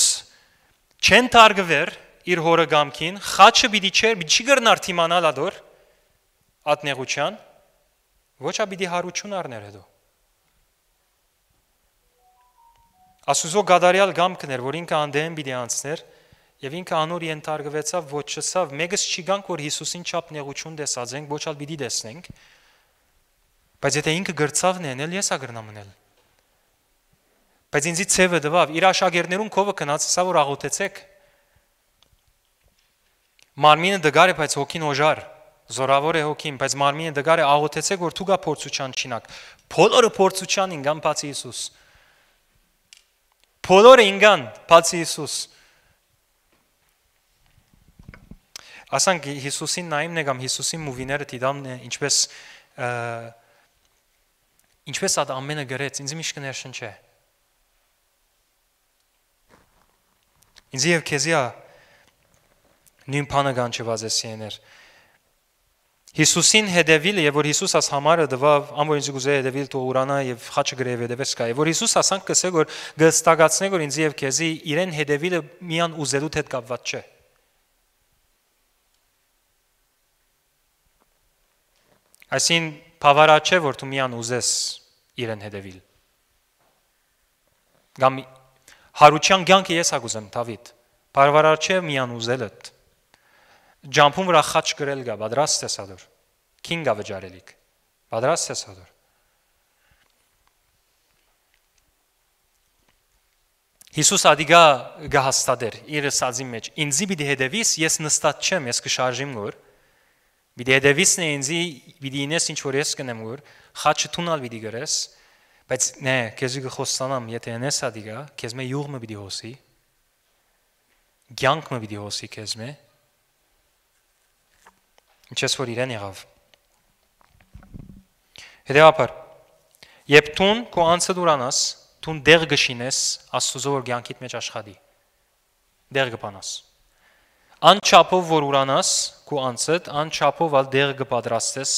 չեն թարգվեր իր հորը գամքին, խաչը պիտի չեր, պիտի չի գրնար թիմանալ ադոր ատնեղության, ոչ ա պիտի հարություն առներ հետո։ Ասուզո գադարյալ գամքներ, որ ինքը անդեմ պիտի անցներ, Եվ ինքը անոր ենթարկվեցավ, ոչ չսավ, մեկս չի գանք, որ Հիսուսին չափ նեղություն տեսածենք, ոչ ալ պիտի տեսնենք։ Բայց եթե ինքը գրծավն է, նել եսա գրնամ ունել։ Բայց ինձի ցևը դվավ, իր աշակերտներուն քովը կնաց, սա որ աղոթեցեք։ Մարմինը դգար է, բայց հոգին օժար։ Զորավոր է հոգին, բայց մարմինը դգար է, աղոթեցեք, որ ցուգա փորձության չինակ։ Բոլորը փորձության ինգան բացի Հիսուս։ Բոլորը ինգան բացի Հիսուս։ ասանք Հիսուսին նայումն է կամ Հիսուսի մուվիները դիտամն է ինչպես ինչպես այդ ամենը գրեց ինձ միշտ կներշնչե ինձ եւ քեզիա նույն բանը գանչված է սիներ Հիսուսին հետևիլ եւ որ Հիսուս աս համարը դվավ ամոր ինձ գուզե հետևիլ թող ուրանա եւ խաչը գրեւ հետևես կա եւ որ Հիսուս ասանք կսե որ գստագացնե որ ինձ եւ քեզի իրեն հետևիլը միան ուզելուց հետ կապված չէ Այսին բավարար չէ, որ դու միան ուզես իրեն հետևիլ։ Գամ հարության ցանկը ես ակուզեմ Դավիթ։ Բարվարար չէ միան ուզելդ։ Ջամփում վրա խաչ գրել գա, պատրաստ ես ադոր։ Քինգա վճարելիք։ Պատրաստ ես ադոր։ Հիսուս ադիգա գահստադեր իր սազի մեջ։ Ինձի պիտի հետևիս, ես նստած չեմ, ես կշարժիմ գոր։ Պիտի հետևից նե ինձի պիտի ինես ինչ որ ես կնեմ ուր, խաչը տունալ պիտի գրես, բայց նե քեզի գխոստանամ, եթե ինես ադիգա, քեզ մե յուղը պիտի հոսի։ Գյանքը պիտի հոսի քեզ մե։ Ինչես որ իրեն եղավ։ Հետևաբար Եբ տուն քո անցը դուրանաս, տուն դեղ գշինես, աստուծո որ ցանկիդ մեջ աշխատի։ Դեղ կփանաս անչափով որ ուրանաս քու անցդ անչափով ալ դեղ կպատրաստես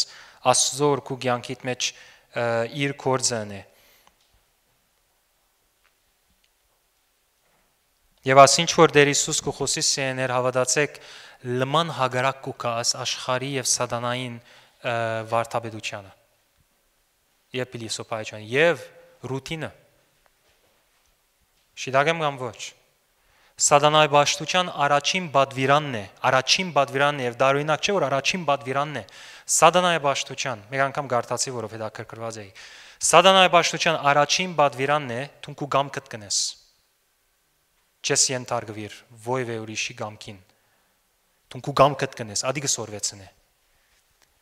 աստծո որ քու ցանկիդ մեջ իր կորձանե Եվ աս ինչ որ Տեր Հիսուս կխոսի սեներ հավատացեք լման հագարակ կուկա աս աշխարի եւ սատանային վարդապետությանը։ Եվ փիլիսոփայության եւ ռուտինը։ Շիդագեմ կամ ոչ։ Սադանայի բաշտության առաջին բադվիրանն է, առաջին բադվիրանն է եւ դարույնակ չէ որ առաջին բադվիրանն է։ Սադանայի բաշտության, մեկ անգամ գարտացի, որով հետաքրքրված էի։ Սադանայի բաշտության առաջին բադվիրանն է, թունքու գամ կտնես։ Չես ենթարկվիր ովևէ ուրիշի գամքին։ Թունքու գամ կտնես, ադիգը սորվեցնե։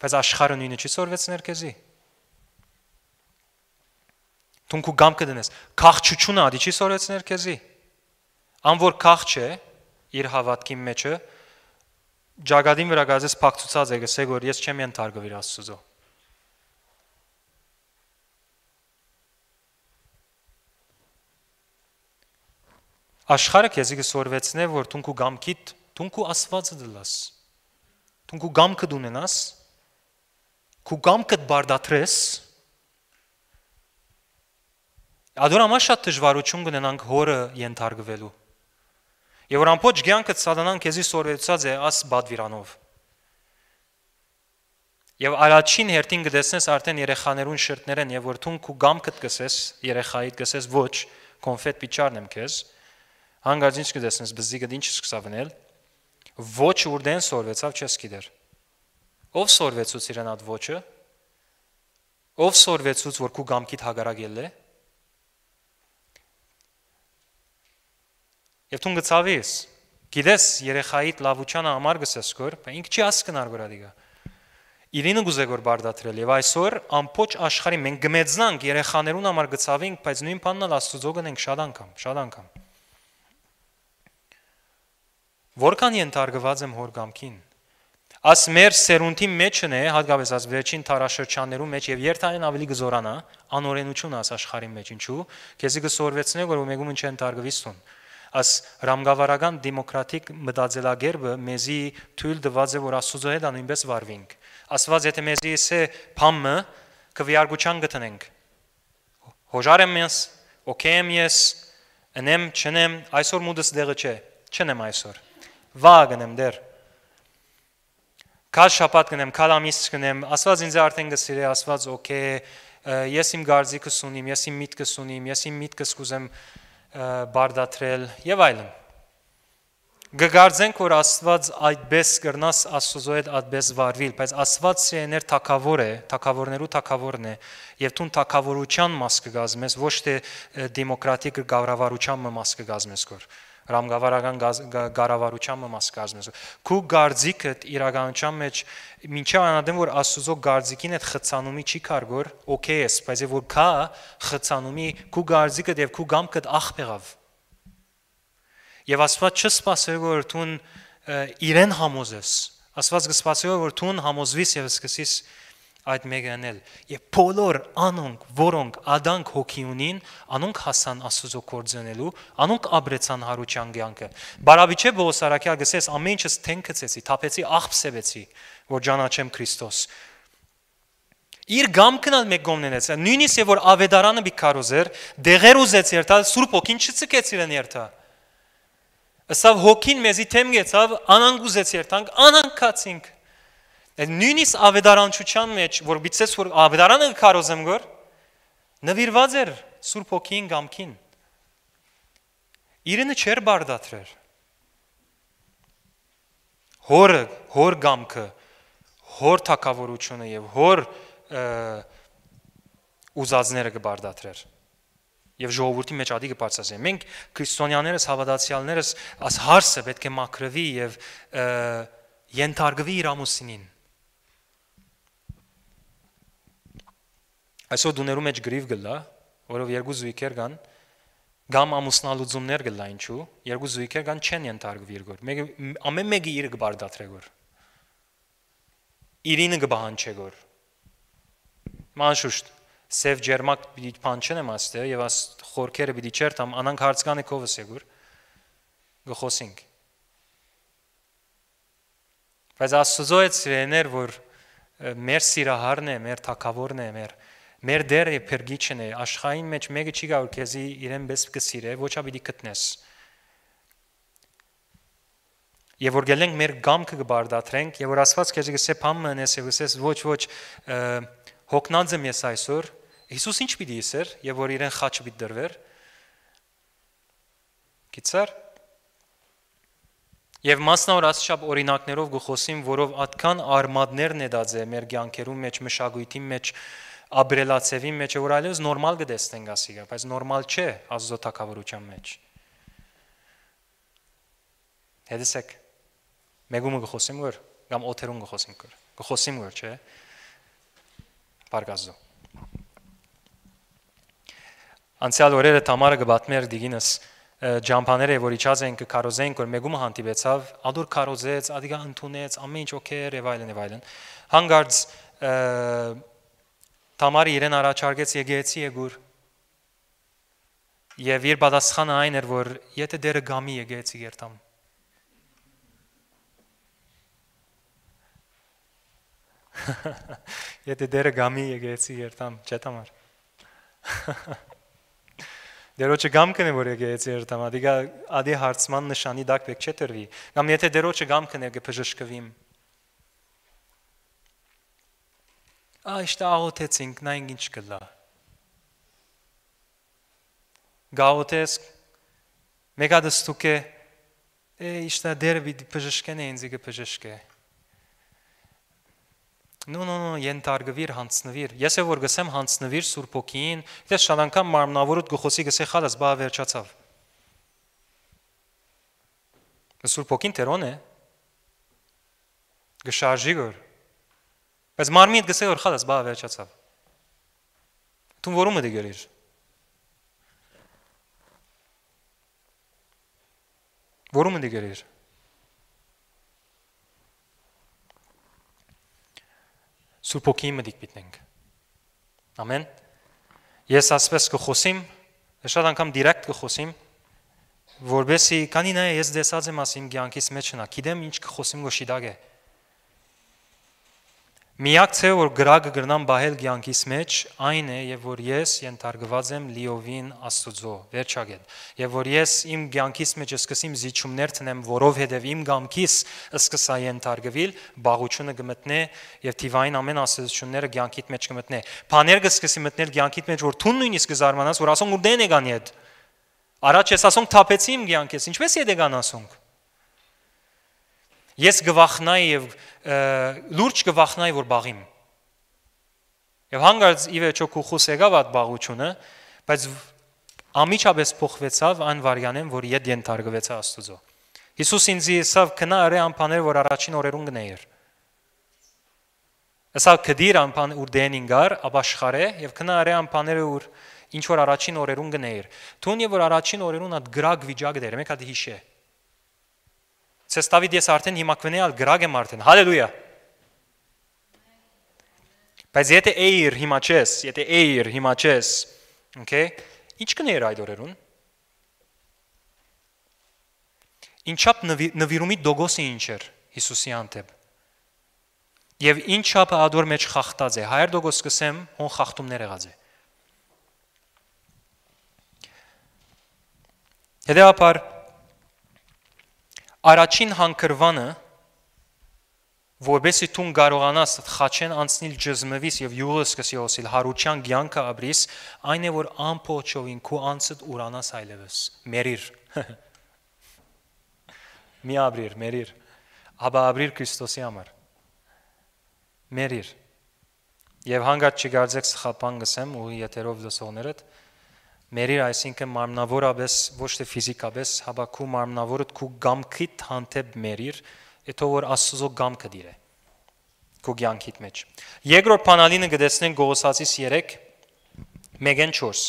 Բայց աշխարհը նույնը չի սորվեցներ քեզի։ Թունքու գամ կտնես, քաղչությունը ադի չի սորվեցներ քեզի անոր քաղճ է իր հավատքի մեջը ջագադին վրա գազես փակցուցած է գսե որ ես չեմ ենթարկվի աստծո աշխարհը քեզի կսորվեցնե որ ցունքու գամքիդ ցունքու աստվածը դլաս ցունքու գամքը դունենաս քու գամքը բարդատրես Ադորամա շատ դժվարություն կունենանք հորը ենթարկվելու Եվ որ ամբողջ ցանկը սատանան քեզի սորվեցած է աս բադվիրանով։ Եվ առաջին հերթին գտեսնես արդեն երեխաներուն շրտներեն եւ որ թուն քու գամքդ կսես երեխայիդ կսես ոչ կոնֆետ պիչարն եմ քեզ հանգարդինչ կտեսնես բզիկը ինչ սկսա վնել ոչ ուրդեն սորվեցավ չես գիտեր ով սորվեցուց իրեն այդ ոչը ով սորվեցուց որ քու գամքիդ հագարակ ելել է Եվ դու գծավես, գիտես երեխայիդ լավության համար գսես գոր, բայց ինքը չի հասկանար գորադիգա։ Իրինը գուզե գոր բարդատրել եւ այսօր ամբողջ աշխարհի մենք գմեծնանք երեխաներուն համար գծավենք, բայց նույն բանն էլ Աստուծո գնենք շատ անգամ, շատ անգամ։ Որքան ենթարկված եմ հոր գամքին։ Աս մեր սերունդի մեջն է, հատկապես աս վերջին տարաշրջաններու մեջ եւ երթային ավելի գզորանա անօրենություն աս աշխարհի մեջ ինչու, քեզի գսորվեցնե որ ու մեգում ինչ ենթարկվի սուն։ են աս ռամգավարական դեմոկրատիկ մտածելագերբը մեզի թույլ տված է որ աստուծո հետ անինպես վարվինք աստված եթե մեզի էսե փամը կվիարգուչան գտնենք հոժար եմ ես օքեմ ես ընեմ չնեմ այսօր մուդս դեղը չէ չնեմ այսօր վաղն եմ դեռ կալ շապատ կնեմ, կալ ամիս կնեմ, ասված ինձ արդեն գսիրե, ասված օքե, ես իմ գարձիկս ունիմ, ես իմ միտքս ունիմ, ես իմ միտքս կուզեմ բարդատրել եւ այլն։ Գգարձենք, որ Աստված այդպես կրնաս Աստուծո հետ այդպես վարվիլ, բայց Աստված սիրեներ թակավոր է, թակավորներու թակավորն է, եւ ցուն թակավորության մաս կգազմես, ոչ թե դեմոկրատիկ գավառավարության մաս կգազմես կոր։ կա հրամգավարական ղարավարության մաս կազմես։ Քու գարձիկը իրականության մեջ ինչա անադեմ որ Աստուծո գարձիկին այդ խցանումի չի կարգոր, օքեյ էս, բայց եթե որ քա խցանումի քու գարձիկը եւ քու գամքը աղբեղավ։ Եվ Աստված չսպասել որ դուն իրեն համոզես։ Աստված կսպասի որ դուն համոզվես եւ սկսես այդ մերն էլ եւ բոլոր անոնք որոնք ադանք հոգի ունին անոնք հասան աստծո կորձնելու անոնք ապրեցան հարության ցանկը բարավիճե բոսարակյա գսես ամեն ինչս թեն գցեցի թափեցի աղբսեվեցի որ ճանաչեմ քրիստոս Իր գամքն ալ մեկ գոմնենեց։ Նույնիսկ եւ որ ավետարանը մի կարոզեր, դեղեր ուզեց երթալ, Սուրբ ոգին չծկեց իրեն երթա։ Ասավ հոգին մեզի թեմ գեցավ, անանգ ուզեց երթանք, անանգ կացինք։ Այդ նույնիսկ ավետարանչության մեջ, որբիցես որ ավետարանը կարոզեմ գոր նվիրված էր Սուրբ Հոգին գամքին։ Իրենը չեր բարդացրեր։ Հորը, հոր գամքը, հոր թակավորությունը եւ հոր ուզածները կբարդացրեր եւ ժողովրդի մեջ ադի կբարձրացնի։ Մենք քրիստոնյաներս, հավատացյալներս աս հարսը պետք է մաքրվի եւ ենթարկվի իր ամուսինին Այսօր դուներու մեջ գրիվ գլա, որով երկու զույգեր կան, գամ ամուսնալուծումներ գլա ինչու, երկու զույգեր կան չեն ենթարկվի իրգոր։ Մեկը ամեն մեկը իր կբարդատրե գոր։ Իրինը կբահանչե գոր։ Մանշուշտ սև ջերմակ պիտի փանչեն եմ աստե եւ աս խորքերը պիտի չերտամ անանք հարցկանը կովս է գոր։ Գխոսինք։ Բայց աստծո այդ սիրեներ որ մեր սիրահարն է, մեր թակավորն է, մեր մեր դերը փերգիչն է աշխային մեջ մեկը չի գա որ քեզի իրեն բես կսիրե ոչ ավելի գտնես Եվ որ գելենք մեր գամքը կբարդատրենք, եւ որ Աստված քեզ գսե փամնես եւ ասես ոչ ոչ հոգնանձ եմ ես այսօր, Հիսուս ինչ պիտի իսեր, եւ որ իրեն խաչ պիտի դրվեր։ Գիտար Եվ մասնավոր աստշապ օրինակներով գխոսիմ, որով ատքան արմատներն է դա ձե մեր ցանկերում մեջ մշակույթի մեջ, մեջ ապրելացեվի մեջ որ այլևս նորմալ գտեսնենք ասիկա, բայց նորմալ չէ Աստծո թակավորության մեջ։ Հետսեք մեգումը գխոսիմ որ կամ օթերուն գխոսիմ կոր։ Գխոսիմ որ, չէ։ Բարգազո։ Անցյալ օրերը Թամարը գբատմեր դիգինս ջամփաները որ իջած էին կկարոզեին որ մեգումը հանդիպեցավ, ադուր կարոզեց, ադիգա ընդունեց, ամեն ինչ օքեր եւ այլն եւ այլն։ Հանգարց Թամարը իրեն առաջարկեց եկեղեցի եգուր։ Եվ իր պատասխանը այն էր, որ եթե դերը գամի եկեղեցի երթամ։ [LAUGHS] Եթե դերը գամի եկեղեցի երթամ, չէ՞ Թամար։ [LAUGHS] Դերոջը գամ կնե որ եկեղեցի երթամ, ադիգա ադի հարցման նշանի դակ պետք չէ տրվի։ Կամ եթե դերոջը գամ կնե գփժշկվիմ։ Այս աղոթեցինք, նայենք ինչ կլա։ Գաղոթես մեկ հատստուկ է է իշտա դերվի բժշկեն է ինձի գբժշկե։ Նո նո նո ենթարգվիր հանցնվիր։ Ես էլ որ գսեմ հանցնվիր Սուրբ ոգին, դա շատ անգամ մարմնավորուտ գխոսի գսե խալած բա վերջացավ։ Սուրբ ոգին տերոն է։ Գշարժի գոր Բայց մարմին հետ գսել որ խալաս բա վերջացավ։ Դու որում է դերիր։ Որում է դերիր։ Սուրբ ոգին մտիկ գտնենք։ Ամեն։ Ես ասպես կխոսիմ, շատ անգամ դիրեկտ կխոսիմ, որբեսի քանի նայ ես դեսած եմ ասիմ ցանկիս մեջ նա, գիտեմ ինչ կխոսիմ գոշիդագ է։ Միակ ցեղը, որ գրագը գրնամ բահել ցանկիս մեջ, այն է, եւ որ ես ենթարկված եմ լիովին Աստուծո, վերջագետ։ Եվ որ ես իմ ցանկիս մեջ սկսեմ զիջումներ տնեմ, որով հետեւ իմ ցանկիս սկսա ենթարկվել, բաղությունը կմտնե եւ թիվային ամեն ասացությունները ցանկիդ մեջ կմտնե։ Բաներ կսկսի մտնել ցանկիդ մեջ, որ թուն նույնիսկ զարմանաս, որ ասոնք ու դեն եկան իդ։ Առաջ ես ասոնք թափեցի իմ ցանկես, ինչպես եդեգան ասոնք։ Ես գվախնայի եւ լուրջ գվախնայի որ բաղիմ։ Եվ հանգարց ի վերջո քուխուս եկավ այդ բաղությունը, բայց ամիջապես փոխվեցավ այն վարյանեն, որ իդ ենթարկվեց Աստուծո։ Հիսուս ինձ եսավ քնա արե ամփաներ, որ առաջին օրերուն գներ։ Ասավ կդիր ամփան ուր դենին գար, աբաշխարե եւ քնա արե ամփաները ուր ինչ որ առաջին օրերուն գներ։ Թուն եւ որ առաջին օրերուն այդ գրագ վիճակ դեր, մեկ հատ հիշե։ Ցես Դավիթ ես արդեն հիմա քվնեալ գրագ եմ արդեն։ Հալելույա։ Բայց եթե էիր հիմա չես, եթե էիր հիմա չես, okay? Ինչ կներ այդ օրերուն։ Ինչապ նվիրումի դոգոսը ինչ էր Հիսուսի անտեպ։ Եվ ինչապ ադոր մեջ խախտած է, 100 դոգոս սկսեմ հոն խախտումներ եղած է։ Հետևաբար առաջին հանքրվանը որբեսի տուն կարողանաս խաչեն անցնել ջզմվից եւ յուղը սկսի հոսիլ հարության ցանկը ապրիս այն է որ ամփոփով ինքու անցդ ուրանաս այլևս մերիր [LAUGHS] մի ապրիր մերիր ապա ապրիր քրիստոսի համար մերիր եւ հանգած չգարձեք սխապան գսեմ ու եթերով լսողներդ մերիր, այսինքն մարմնավորապես ոչ թե ֆիզիկապես հավաքում մարմնավորդ քու գամքիդ հանդեպ մերիր, եթե որ Աստծո գամքը դիրե քու ցանկիդ մեջ։ Երկրորդ բանալինը գտեցնենք Գողոսացիս 3 մեկեն 4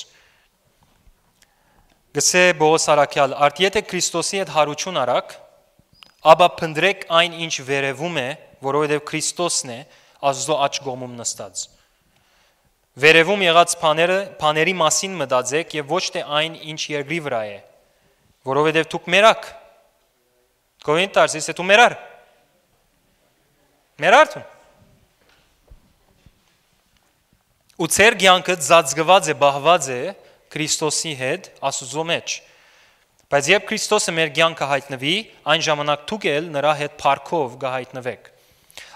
Գսե Բողոս Արաքյալ, արդ եթե Քրիստոսի հետ հարություն արակ, ապա փնդրեք այն ինչ վերևում է, որովհետև Քրիստոսն է Աստծո աչ գոմում նստած։ Վերևում եղած բաները, բաների մասին մտածեք եւ ոչ թե այն, ինչ երկրի վրա է, որովհետեւ դուք մերակ։ Կորինթաց, իսկ դու մերար։ Մերարդ։ Ու ցեր ցանկը զածգված է, բահված է Քրիստոսի հետ, Աստծո մեջ։ Բայց երբ Քրիստոսը մեր ցանկը հայտնվի, այն ժամանակ դուք էլ նրա հետ փառքով կհայտնվեք։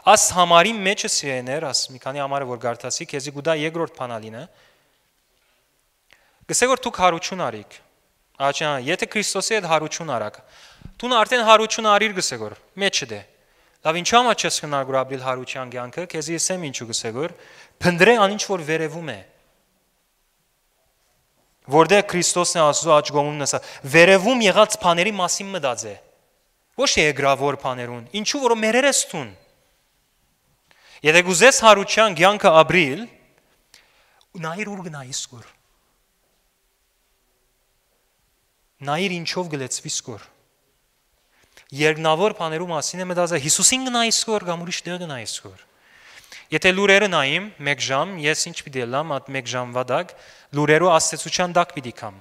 Աս համարի մեջը սիրեներ, աս մի քանի համարը որ գարտացի, քեզի գուտա երկրորդ փանալինը։ Գսե որ դուք հարություն արիք։ Աճան, եթե Քրիստոսի հետ հարություն արաք, դուն արդեն հարություն արիր գսե որ մեջը դե։ Լավ, ինչու՞ համա չես հնարավորաբիլ հարության ցանկը, քեզի ես եմ ինչու գսե որ փնդրե ան ինչ որ վերևում է որտեղ Քրիստոսն է Աստծո աջ գոմում նսա վերևում եղած բաների մասին մտածե ոչ թե եգրավոր բաներուն ինչու որ մերերես տուն Եթե գուզես հարության ցանկը ապրիլ, նայր ուր գնայի սկոր։ Նայր ինչով գլեցվի սկոր։ Երկնավոր բաներու մասին է մտածա Հիսուսին գնայի սկոր կամ ուրիշ տեղ գնայի սկոր։ Եթե լուրերը նայեմ 1 ժամ, ես ինչ պիտի լամ, այդ 1 ժամվա դակ լուրերու աստեցության դակ պիտի կամ։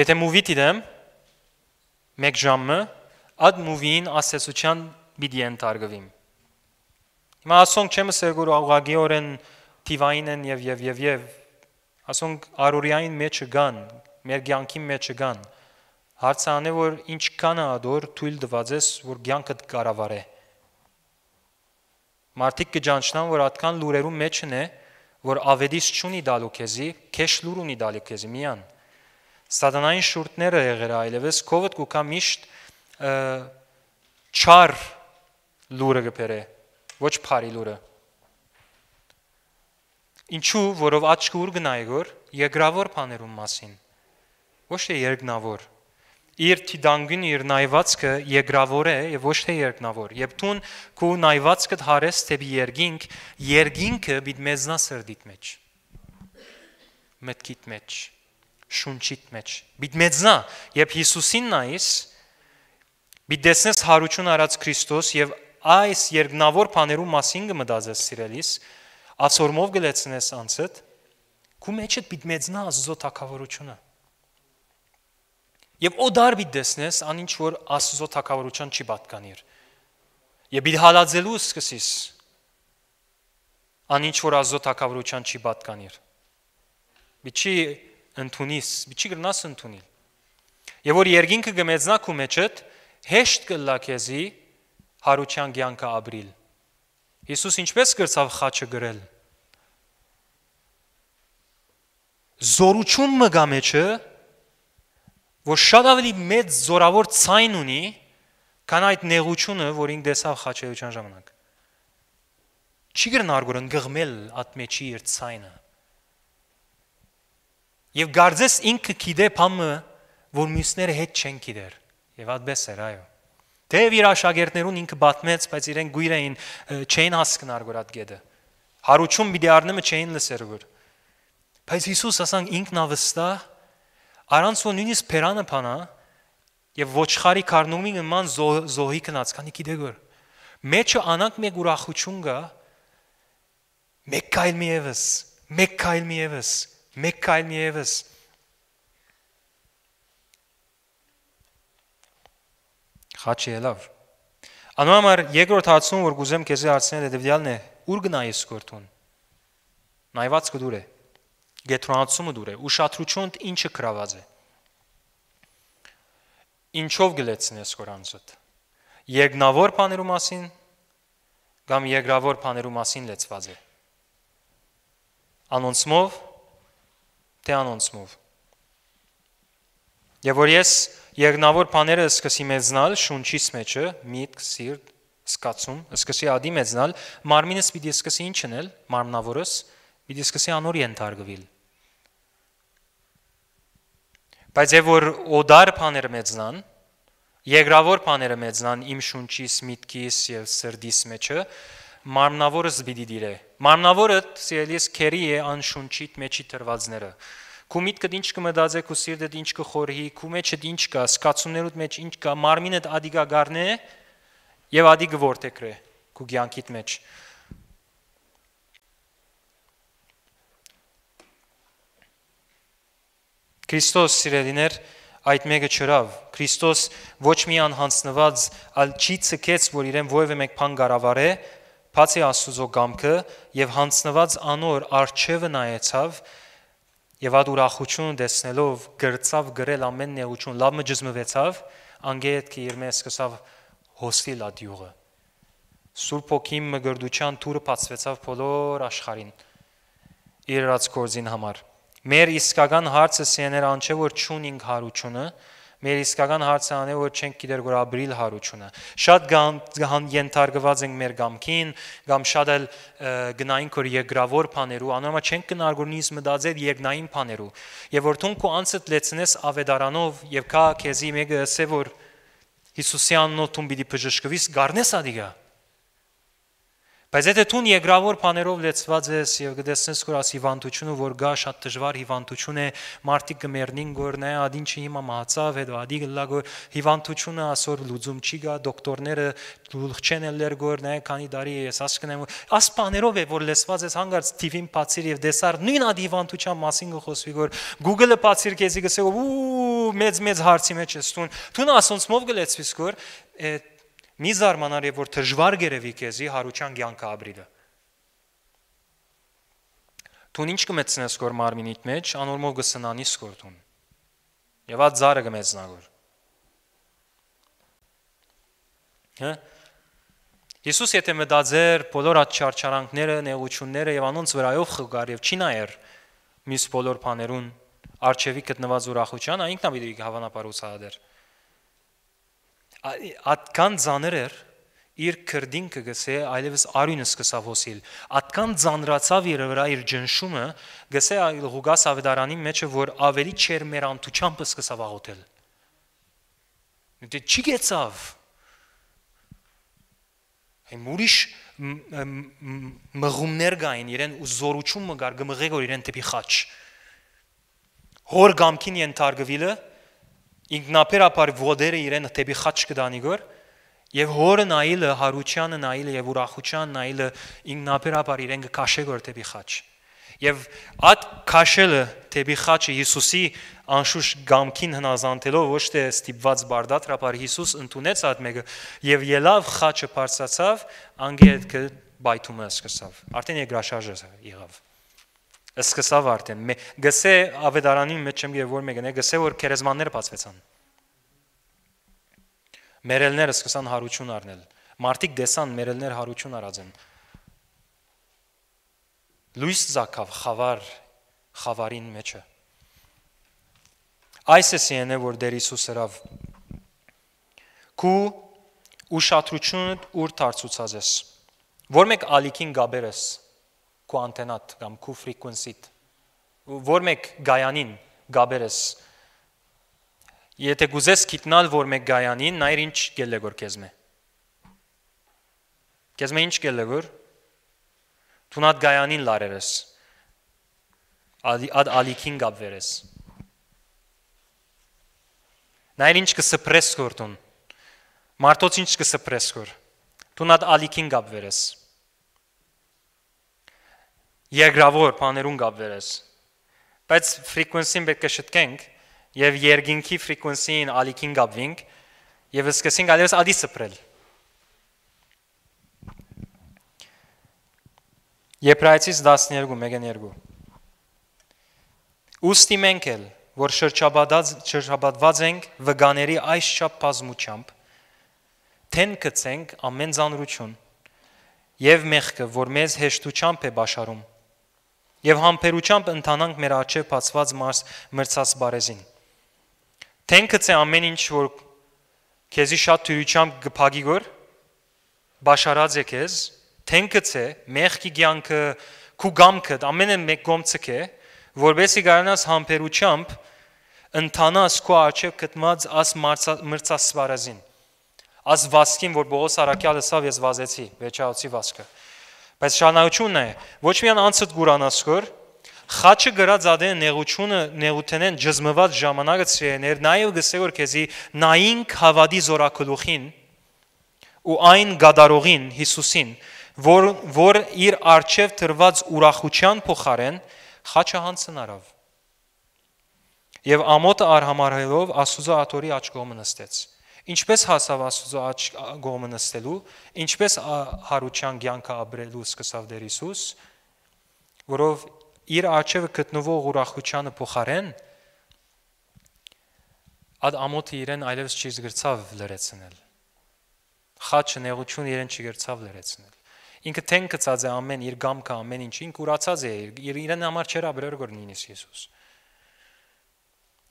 Եթե մուվի դիտեմ 1 ժամը Ad movie-ին ասեցության պիտի ընթարգվիմ։ Հիմա ասոնք չեմ սեգուր ուղագիորեն տիվային են եւ եւ եւ եւ ասոնք արուրիային մեջ կան, մեր ցանկի մեջ կան։ Հարցը անե որ ինչքան է դոր թույլ տված ես որ ցանկդ կառավարե։ Մարդիկ կճանչնան որ atkan լուրերու մեջն է որ ավետիս չունի դալու քեզի, քեշ լուր ունի դալու քեզի միան։ Սատանային շուրտները եղեր այլևս կովդ կուքա միշտ չար լուրը գբերե, ոչ բարի լուրը։ Ինչու, որով աչք ուր գնայգոր եգրավոր բաներում մասին։ Ոչ թե երկնավոր։ Իր դիդանգին իր նայվածքը եգրավոր է եւ ոչ թե երկնավոր։ Եբ տուն քու նայվածքդ հարես տեպի երգինք, երգինքը բիդ մեզնա սրդիտ մեջ։ Մտքիդ մեջ, շունչիդ մեջ։ Բիդ մեզնա, երբ Հիսուսին նայես, Մի դեսնես հարություն արած Քրիստոս եւ այս երկնավոր բաներու մասին կմտածես սիրելիս, ասորմով գլեցնես անցդ, քու մեջդ պիտ մեծնա Աստծո թակավորությունը։ Եվ օ դարբի դեսնես, ան ինչ որ Աստծո թակավորության չի պատկանիր։ Եվ իր հալածելու սկսես, ան ինչ որ Աստծո թակավորության չի պատկանիր։ Միչի ընդունիս, միչի գրնաս ընդունի։ Եվ որ երկինքը գմեծնա քու մեջդ, հեշտ կլա քեզի հարության ցանկը ապրիլ։ Հիսուս ինչպես գրծավ խաչը գրել։ Զորություն մը գամեջը որ շատ ավելի մեծ զորավոր ցայն ունի, քան այդ նեղությունը, որ ինք դեսավ խաչեության ժամանակ։ Չի գրնարգորն գղմել ատմեջի իր ցայնը։ Եվ գարձես ինքը գիտե փամը, որ մյուսները հետ չեն գիտեր։ Եվ այդպես էր, այո։ Դեև իր աշակերտներուն ինքը բացմեց, բայց իրեն գույր էին չէին հասկնար որ այդ գեդը։ Հարություն մի դառնումը դե չէին լսեր որ։ Բայց Հիսուս ասանք ինքն ավստահ առանց որ նույնիսկ փերանը փանա եւ ոչխարի կառնումի նման զոհի կնած, քանի գիտե գոր։ Մեջը անանք մեկ ուրախություն գա։ Մեկ կայլ մի եւս, մեկ կայլ մի եւս, մեկ կայլ մի եւս։ Խաչի ելավ։ Անմամար երկրորդ հարցում որ գուզեմ քեզ հարցնել հետեւյալն է՝ ուր գնայես գործուն։ Նայվածքը դուր է։ Գետրոնացումը դուր է, ուշադրությունդ ինչը կրաված է։ Ինչով գլեցնես կորանցդ։ Եգնավոր բաներու մասին կամ եգրավոր բաներու մասին լեցված է։ Անոնցմով թե անոնցմով Եվ որ ես Եղնավոր բաները սկսի մեծնալ շունչից մեջը՝ միտք, սիրտ, սկացում, սկսի ադի մեծնալ, մարմինս պիտի սկսի ինչ անել, մարմնավորս պիտի սկսի անորի ընդարգվել։ Բայց եւ որ օդար բաները մեծնան, Եգրավոր բաները մեծնան իմ շունչից, միտքից եւ սրդից մեջը, մարմնավորս պիտի դիրե։ Մարմնավորը ցելիս քերի է անշունչիտ մեջի դրվածները։ Քու միտքդ ինչ կմտածե, քու սիրտդ ինչ կխորհի, քու մեջդ ինչ կա, սկացումներուդ մեջ ինչ կա, մարմինդ ադիգա գառնե եւ ադիգը որթեքրե քու ցանկիդ մեջ։ Քրիստոս սիրելիներ այդ մեկը չրավ Քրիստոս ոչ մի անհանցնված ալ չի ցկեց որ իրեն ովևէ մեկ փան գարավարե բացի աստուծո գամքը եւ հանցնված անոր արչեվը նայեցավ Եվ այդ ուրախություն տեսնելով գրծավ գրել ամեն նեղություն, լավը ջզմվեցավ, անգետքը իր մեջ սկսավ հոսիլ ադյուղը։ Սուրբ ոգին մգրդության թուրը բացվեցավ բոլոր աշխարհին իր իրաց գործին համար։ Մեր իսկական հարցը սեներ անչե որ ճունինք հարությունը, մեր իսկական հարցը անե որ չենք գիտեր որ ապրիլ հարությունը շատ գան ենթարկված ենք մեր գամքին կամ շատ էլ գնային կոր եգրավոր բաներու անորմալ չենք կնարգոր նույնիսկ մտածել եգնային բաներու եւ որ դու քո անցդ լեցնես ավետարանով եւ կա քեզի մեկը ասե որ Հիսուսյան նոթում պիտի բժշկվես գառնես ադիգա Բայց եթե ցուն եգրավոր բաներով լեցված ես եւ գտեսնես որ աս հիվանդությունը որ գա շատ դժվար հիվանդություն է, մարդիկ գմերնին գորնե, ադինչի հիմա մահացավ, հետո ադի գլագո հիվանդությունը ասոր լուծում չի գա, դոկտորները լուղ չեն ելեր գորնե, քանի դարի ես ասկնեմ, աս բաներով է որ լեցված ես հանգարց TV-ին բացիր եւ դեսար նույն ադի հիվանդության մասին գխոսվի որ Google-ը բացիր քեզի գսե ու մեծ մեծ հարցի մեջ ես ցուն։ Ցուն ասոնց մով գլեցվիս գոր, Մի զարմանար, երբ որ դժվար գերեվի քեզի հարության ցանկը աբրիդը։ Տուն ինչ կմեծնես գոր մարմինիդ մեջ, անորմով կսնանի սկորտուն։ Եվ այդ զարը կմեծնա գոր։ Հա։ Հիսուս եթե մտածեր բոլոր այդ չարչարանքները, նեղությունները եւ անոնց վրայով խղար եւ չի նայեր միս բոլոր բաներուն արչեվի գտնված ուրախության, այնքն ավելի հավանաբար ուցադեր։ Ատքան ծանր էր իր քրդին կգսե այլևս արյունը սկսավ հոսիլ ատքան ծանրացավ իր վրա իր ջնշումը գսե այլ ղուգաս ավետարանի մեջը որ ավելի չեր մեր անթուչամբը սկսավ աղոթել դե չի գեցավ այն մուրիշ մղումներ գային իրեն ու զորություն մգար գմղեգոր իրեն տեպի խաչ հոր գամքին ենթարգվիլը են ինքնապերապար ոդերը իրեն թեպի խաչ կդանի գոր եւ հորը նայելը հարությանը նայելը եւ ուրախության նայելը ինքնապերապար իրեն կքաշե գոր թեպի խաչ եւ այդ քաշելը թեպի խաչը Հիսուսի անշուշ գամքին հնազանդելով ոչ թե ստիպված բարդատրապար Հիսուս ընդունեց այդ մեկը եւ ելավ խաչը բարձացավ անգետ կը բայթումը սկսավ արդեն երկրաշարժը եղավ Սկսավ արդեն։ Գսե ավետարանի մեջ չեմ գիտեմ որ մեկն է, գսե որ քերեզմանները բացվեցան։ Մերելները սկսան հարություն առնել։ Մարդիկ դեսան մերելներ հարություն արած են։ Լույս զակավ խավար խավարին մեջը։ Այս է սենը որ դեր Հիսուս հրավ։ Քու ուշադրությունդ ուր դարձուցած ես։ Որ մեկ ալիքին գաբերես քո անտենատ կամ քո ֆրեկվենսիտ որ մեկ գայանին գաբերես եթե գուզես գիտնալ որ մեկ գայանին նայր ինչ գելեգոր քեզմե քեզմե ինչ գելեգոր Տունատ գայանին լարերես։ Ադ ալիքին գաբվերես։ Նայր ինչ կսպրես գործուն։ Մարդոց ինչ կսպրես գոր։ Տունատ ալիքին գաբվերես երկրավոր բաներուն գաբերես։ Բայց ֆրեկվենսին պետք է շտկենք եւ երգինքի ֆրեկվենսին ալիքին գաբվենք եւ սկսենք այլևս ադի սփրել։ Եբրայեցից 12 մեգան 2 Ոստի մենք էլ որ շրջաբադած շրջաբադված ենք վգաների այս չափ բազմությամբ թեն կցենք ամեն զանրություն եւ մեղքը որ մեզ հեշտությամբ է բաշարում եւ համբերությամբ ընթանանք մեր աչե բացված մարս մրցած բարեզին։ Թենքից է ամեն ինչ որ քեզի շատ թյուրությամբ գփագի գոր բաշարած է քեզ, թենքից է մեղքի ցանկը, քու գամքը, ամենը մեկ գոմցք է, որբեսի գարանաս համբերությամբ ընթանաս քո աչև գտված աս մրցած սվարազին։ Աս վասկին, որ Պողոս Արաքյալը սավ ես վազեցի, վեճացի վասկը։ Բայց շանաությունն է ոչ միայն անցդ գուրանասկոր, խաչը գրած ադեն նեղությունը նեղութենեն ջզմված ժամանակը ցրեներ, նաև գսեոր քեզի նային հավատի զորակլուխին ու այն գադարողին Հիսուսին, որ որ իր արչև դրված ուրախության փոխարեն խաչը հանցնարավ։ Եվ ամոթը արհամարհելով Աստուծո աթորի աչ կողմը նստեց ինչպես հասավ Աստծո աչ գոմը նստելու, ինչպես հարության ցանկը ապրելու սկսավ Տեր Հիսուս, որով իր աչևը գտնվող ուրախությանը փոխարեն ադ ամոթը իրեն այլևս չի զգրցավ լրացնել։ Խաչը նեղություն իրեն չգրցավ լրացնել։ Ինքը թեն կծած է ամեն իր գամքը ամեն ինչին կուրացած է իր իրեն համար չեր ապրեր գոր նինիս Հիսուս։ իր,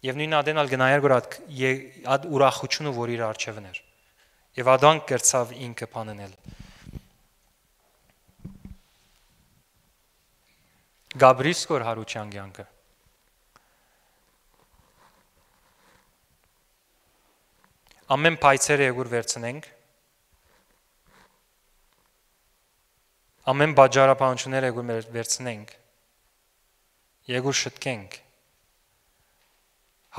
Եվ նույնն Ադենալ գնայր որ այդ այդ ուրախությունը, որ իր արջևն էր։ Եվ Ադան կերցավ ինքը բաննել։ Գաբրիս կոր հարության ցանկը։ Ամեն պայծերը եգուր վերցնենք։ Ամեն բաժարապանությունները եգուր վերցնենք։ Եգուր շտկենք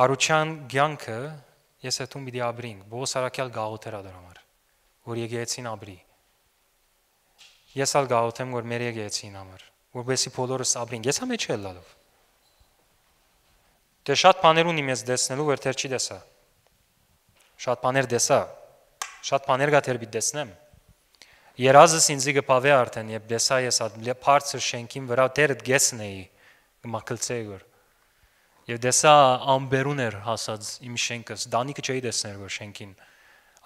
Հարության ցանկը ես հետում պիտի ապրինք։ Բոս արաքյալ գաղութեր ա դրա համար, որ եկեցին ապրի։ Ես ալ գաղութեմ, որ մեր եկեցին համար, որովհետեւ բոլորս ապրինք։ Ես հա մեջ էլ լալով։ Դե շատ բաներ ունի մեզ դեսնելու, որ թեր չի դեսա։ Շատ բաներ դեսա։ Շատ բաներ գա թեր պիտի դեսնեմ։ Երազս ինձի գպավե արդեն, երբ դեսա ես այդ դե- բարձր շենքին վրա դերդ գեսնեի, գմակլցեի գոր Եվ դեսա ամբերուն էր հասած իմ շենքս, Դանիկը չէի տեսներ որ շենքին։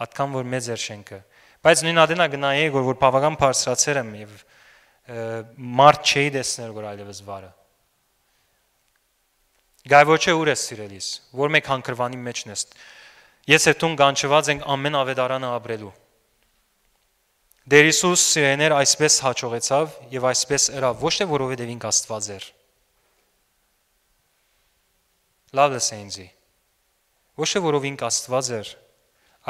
Ատքան որ մեծ էր շենքը։ Բայց նույն ադենա գնայի որ որ բավական բարձրացեր եմ եւ մարդ չէի տեսներ որ այլևս վարը։ Գայվոչը ուր է սիրելիս, որ մեկ հանգրվանի մեջն ես։ Ես հետուն գանչված ենք ամեն ավետարանը ապրելու։ Դեր Հիսուս սիրեներ այսպես հաջողեցավ եւ այսպես էրա ոչ թե որովհետեւ ինք Աստված էր, որ լավ լսե ինձի։ Ոչ թե որով ինք Աստված էր,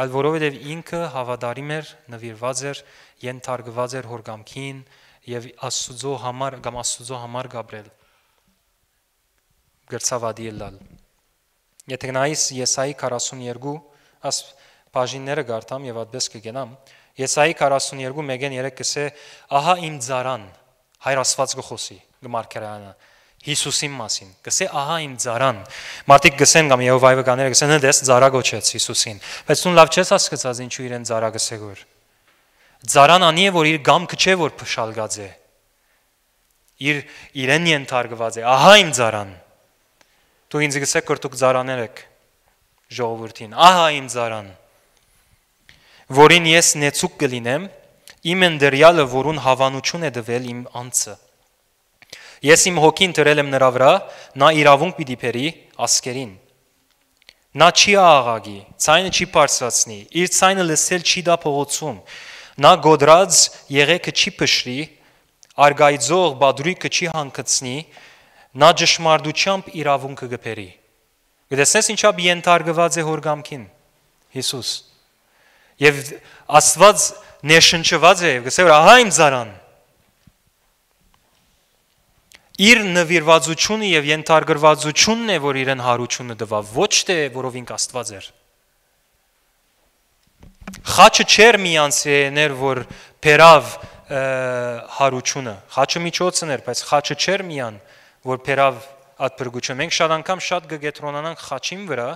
այլ որովհետև ինքը հավատարիմ էր, նվիրված էր, ենթարկված էր հորգամքին եւ Աստուծո համար կամ Աստուծո համար Գաբրիել։ Գրծավադի լալ։ Եթե նայես Եսայի 42 աս բաժինները գարտամ եւ այդպես կգնամ, Եսայի 42 մեգեն 3 կսե, ահա իմ ծարան, հայր Աստված գխոսի, գմարքերանը Հիսուսի մասին։ Գսե ահա իմ ծարան։ Մարդիկ գսեն կամ Եհովայվը գաները գսեն դես ծարագոչեց Հիսուսին։ Բայց դու լավ չես հասկացած ինչու իրեն ծարագսեգոր։ Ծարան անի է որ իր գամքը չէ որ փշալգած է։ Իր իրեն ենթարկված է։ Ահա իմ ծարան։ Դու ինձ գսե կրտուկ ծարաներ եք ժողովրդին։ Ահա իմ ծարան։ Որին ես նեցուկ կլինեմ, իմ ընդերյալը, որուն հավանություն է դվել իմ անձը։ Ես իմ հոգին դրել եմ նրա վրա, նա իրավունք պիտի բերի ասկերին։ Նա չի աղաղի, ցայնը չի բարձրացնի, իր ցայնը լսել չի դա փողոցում։ Նա գոդրած եղեքը չի փշրի, արգայձող բադրույքը չի հանգցնի, նա ճշմարտությամբ իրավունքը գբերի։ Գտեսես ինչա բիենթարգված է հորգամքին։ Հիսուս։ Եվ Աստված ներշնչված է, գսե որ ահա իմ զարան իր նվիրվածությունը եւ ենթարկրվածությունն է, որ իրեն հարությունը տվա, ոչ թե որով ինք Աստված էր։ Խաչը չեր միանցներ, որ փերավ հարությունը։ Խաչը միջոցն էր, բայց խաչը չեր միան, որ փերավ ատբրգուչը։ Մենք շատ անգամ շատ գգետրոնանանք խաչին վրա,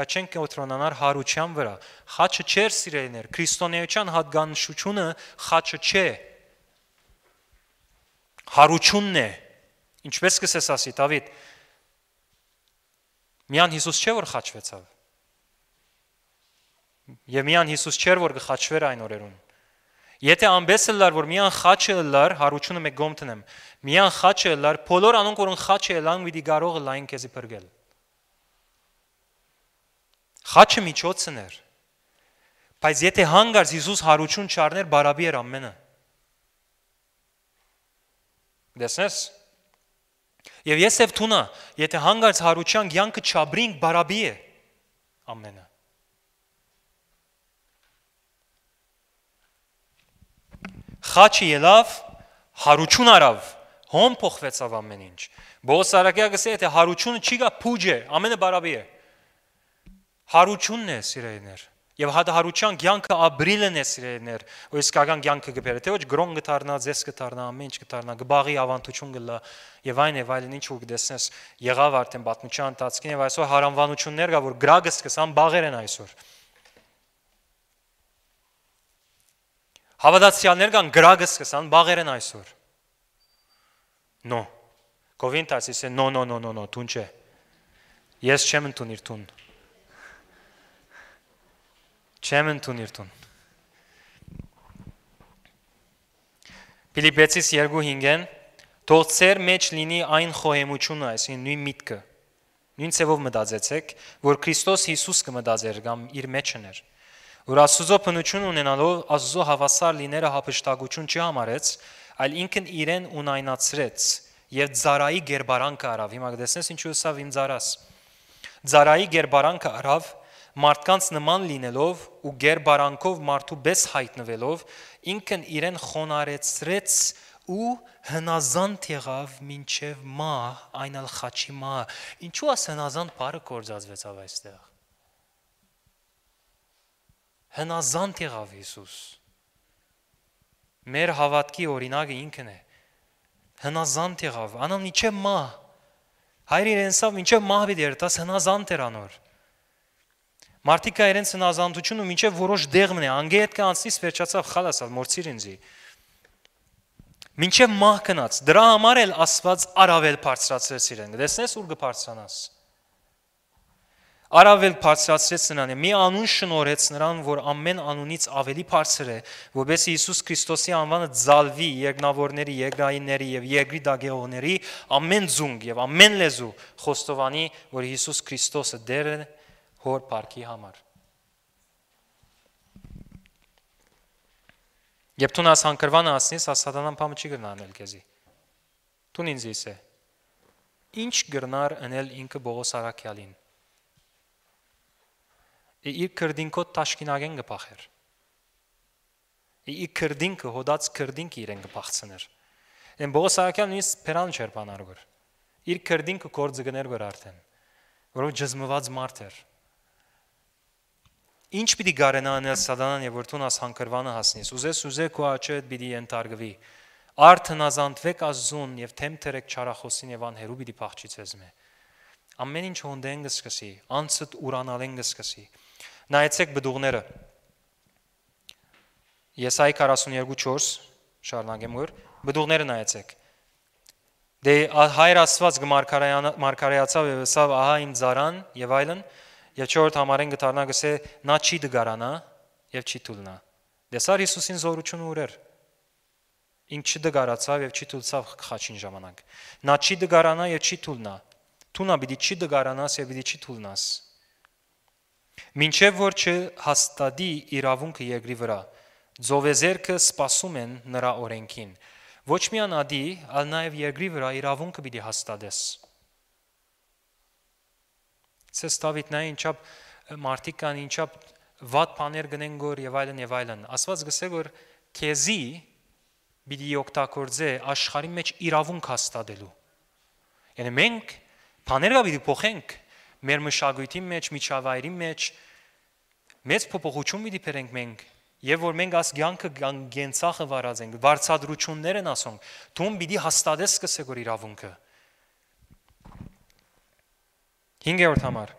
բայց չենք կոտրոնանար հարության վրա։ Խաչը չեր սիրելիներ, քրիստոնեական հատկանշությունը խաչը չէ։ Հարությունն է։ հա Ինչպես սկսես ասի Դավիթ։ Միան Հիսուս չէ որ խաչվեցավ։ Եվ միան Հիսուս չէր որ գխաչվեր այն օրերուն։ Եթե ամբեսը լար որ միան խաչը լար հարությունը մեկ գոմ տնեմ։ Միան խաչը լար բոլոր անոնք որոնք խաչը լան ուիդի կարող լայն քեզի բրգել։ Խաչը միջոցն էր։ Բայց եթե հանգարց Հիսուս հարություն չառներ, բարաբի էր ամենը։ Դեսնես։ Եվ Եսև թունը, եթե հանգած հարության ցանկը չաբրինք բարաբի է ամենը։ Խաչի ելավ, հարություն արավ, հոմ փոխվեցավ ամեն ինչ։ Բոսարակյա գսե եթե հարությունը չի գա փուջ է, ամենը բարաբի է։ Հարությունն է, սիրելիներ։ Եվ հադահարության ցանկը ապրիլն է սիրելիներ, որ իսկական ցանկը գբերը, թե ոչ գրոն գտարնա, ձես գտարնա, ամեն ինչ գտարնա, գբաղի ավանդություն գլա, եւ այն եւ այլն ինչ որ գտեսնես, եղավ արդեն պատմության ընթացքին եւ այսօր հարանվանություններ կա, որ գրագը սկսան բաղեր են այսօր։ Հավատացյալներ կան գրագը սկսան բաղեր են այսօր։ Նո։ Կովինտասիս է նո նո նո նո նո, տուն չէ։ Ես չեմ ընդունիր տուն։ Չեմ ընդունիր տուն։ Ֆիլիպեցիս 2:5-ն Թող ծեր մեջ լինի այն խոհեմությունը, այսինքն նույն միտքը։ Նույն ցևով մտածեցեք, որ Քրիստոս Հիսուս կմտածեր կամ իր մեջ ուներ։ Որ Աստուծո փնություն ունենալով Աստուծո հավասար լինելը հապշտակություն չհամարեց, այլ ինքն իրեն ունայնացրեց եւ ծարայի ģերբարանքը արավ։ Հիմա կտեսնես ինչու սա իմ ծարաս։ Ծարայի ģերբարանքը արավ մարդկանց նման լինելով ու ģերբարանքով մարդու բես հայտնվելով ինքն իրեն խոնարեցրեց ու հնազանդ եղավ մինչև մա այնալ խաչի մա ինչու աս հնազանդ բառը կործածվեցավ այստեղ հնազանդ եղավ Հիսուս մեր հավատքի օրինակը ինքն է հնազանդ եղավ անան ինչե մա հայր իրենսավ ինչե մահ բիդերտաս հնազանդ էր անոր Մարդիկա իրենց հնազանդությունը մինչև որոշ դեղմն է, անգե հետ կանցնից վերջացավ խալասալ մորցիր ինձի։ Մինչև մահ կնած, դրա համար էլ Աստված արավել բարձրացրեց իրեն։ Դեսնես ուր կբարձրանաս։ Արավել բարձրացրեց նրան, մի անուն շնորհեց նրան, որ ամեն անունից ավելի բարձր է, որովհետեւ Հիսուս Քրիստոսի անվանը ձալվի երկնավորների, երկրայինների եւ երկրի դագեողների ամեն ձունգ եւ ամեն լեզու խոստովանի, որ Հիսուս Քրիստոսը դեր է հոր парքի համար։ Երբ դու նաս հանգրվանը ասնես, հա սատանան բամը չի գնանել քեզի։ Դու ինձ իսե։ Ինչ գրնար անել ինքը Բողոս Արաքյալին։ Իր քրդինքո տաշկինագեն գփախեր։ Իր քրդինքը հոդած քրդինք իրեն գփացներ։ Այն Բողոս Արաքյալն ինձ փերան չեր բանարգոր։ Իր քրդինքը կորձ գներ գոր արդեն։ Որով ջզմված մարդ էր։ Ինչ պիտի գարենա անել սատանան եւ որդուն աս հանգրվանը հասնես։ Ուզես ուզե քո աչքը պիտի ընտարգվի։ Արդ հնազանդվեք Աստծուն եւ թեմ թերեք չարախոսին եւ անհերու պիտի փախչիցես մե։ Ամեն ինչ հոնդեն գսկսի, անցդ ուրանալեն գսկսի։ Նայեցեք բդուղները։ Եսայի 42:4 շարունակեմ որ բդուղները նայեցեք։ Դե հայր Աստված գմարքարայացավ եւ սավ ահա իմ զարան եւ այլն այլ Եվ 4-րդ համարեն գտարնա գսե նա չի դգարանա եւ չի թուլնա։ Դեսար Հիսուսին զորություն ուրեր։ Ինչ չդգարացավ եւ չի թուլցավ խաչին ժամանակ։ Նա չի դգարանա եւ չի թուլնա։ Թունա բիդի չի դգարանաս եւ բիդի չի թուլնաս։ Մինչև որ չհաստատի իրավունքը երկրի վրա, Ձովեզերքը սпасում են նրա օրենքին։ Ոչ միայն ադի, այլ նաև երկրի վրա իրավունքը պիտի հաստատես ցես Դավիթնային չափ մարդիկ կան ինչապ վատ բաներ գնեն գոր եւ այլն եւ այլն ասված գսե որ քեզի բիդի օգտագործե աշխարհի մեջ իրավունք հաստատելու Ենը մենք բաները պիտի փոխենք մեր մշակույթի մեջ, միջավայրի մեջ մեծ փոփոխություն պիտի բերենք մենք։ Եվ որ մենք աս ցանկը գենցախը վարած ենք, բարձադրություններ են ասոնք, դու պիտի հաստատես սկսես գոր իրավունքը։ իր 5-րդ համար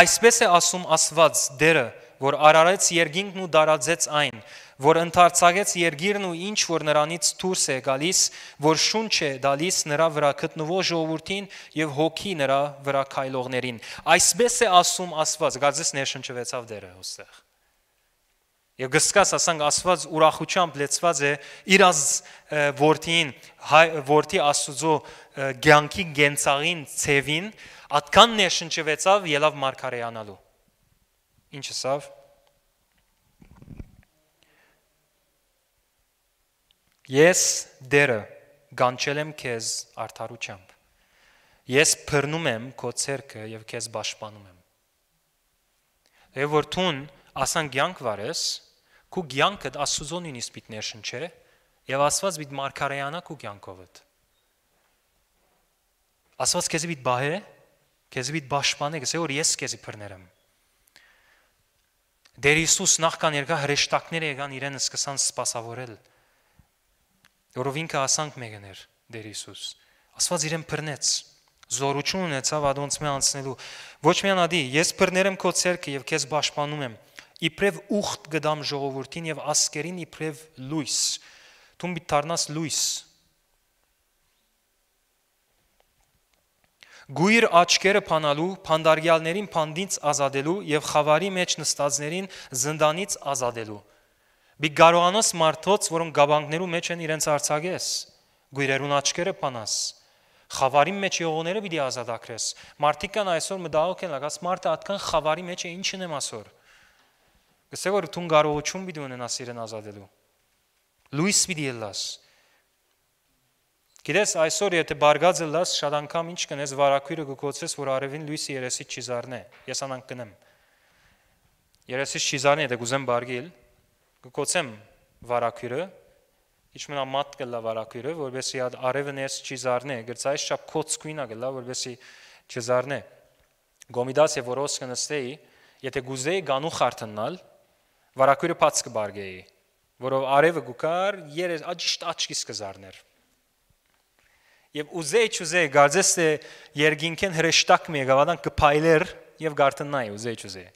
Այսպես է ասում Աստված Դերը, որ արարեց երգինքն ու դարաձեց այն, որ ընդարձակեց երգիրն ու ինչ որ նրանից դուրս է գալիս, որ շունչ է դալիս նրա վրա գտնվող ժողովրդին եւ հոգի նրա վրա քայլողներին։ Այսպես է ասում Աստված, գազես ներշնչվեցավ Դերը հստեղ։ Եվ գսկաս ասանք Աստված ուրախությամբ լեցված է իր որդին, որդի Աստուծո ցանկի գենցաղին ցևին, atkan ներշնչվեցավ ելավ մարգարեանալու։ Ինչ ասավ։ Ես դերը գանչել եմ քեզ արդարությամբ։ Ես բռնում եմ քո ցերկը եւ քեզ պաշտպանում եմ։ Եվ որ ցուն ասան ցանկ վարես, Քու ցանկդ Աստուծո նույնիսկ պիտի ներշնչե եւ Աստված պիտի մարգարեանա քու ցանկովդ։ Աստված քեզ պիտի բահե, քեզ պիտի պաշտպանե, ասե որ ես քեզի բռներեմ։ Դեր Հիսուս նախքան երկա հրեշտակները եկան իրեն սկսան սпасավորել։ Որով ինքը ասանք մեղներ Դեր Հիսուս։ Աստված իրեն բռնեց զորություն ունեցավ ադոնց մե անցնելու ոչ միան ադի ես բռներեմ քո ցերքը եւ քեզ պաշտպանում եմ իբրև ուխտ գդամ ժողովրդին եւ ասկերին իբրև լույս դու մի դառնաս լույս գույր աչքերը փանալու փանդարյալներին փանդից ազատելու եւ խավարի մեջ նստածներին զնդանից ազատելու մի կարողանաս մարդոց որոնք գաբանքներու մեջ են իրենց արցագես գույրերուն աչքերը փանաս խավարի մեջ եղողները պիտի ազատագրես մարդիկ կան այսօր մտահոգ են ակաս մարդը ատքան խավարի մեջ է ինչն եմ ասոր Գսե որ դու կարողություն պիտի ունենաս իրեն ազատելու։ Լույս պիտի ելաս։ Գիտես այսօր եթե բարգաձը լաս շատ անգամ ինչ կնես վարակույրը գկոցես որ արևին լույսի երեսից չի զառնե։ Ես անան կնեմ։ Երեսից չի զառնե, եթե գուզեմ բարգել, գկոցեմ վարակույրը, իջմնա մատ կլա վարակույրը, որովհետեւ այդ արևը ներս չի զառնե, գրծայից շատ կոծկույնա գլա, որովհետեւ չզառնե։ Գոմիդաս եւ որոս կնստեի, եթե գուզեի գանու խարտնալ, վարակույրը բաց կբարգեի, որով արևը գուկար, երես աճիշտ աչքիս կզառներ։ Եվ ուզեի չուզեի գարձես թե երգինքեն հրեշտակ մի եղավան կփայլեր եւ գարտնայի ուզեի չուզեի։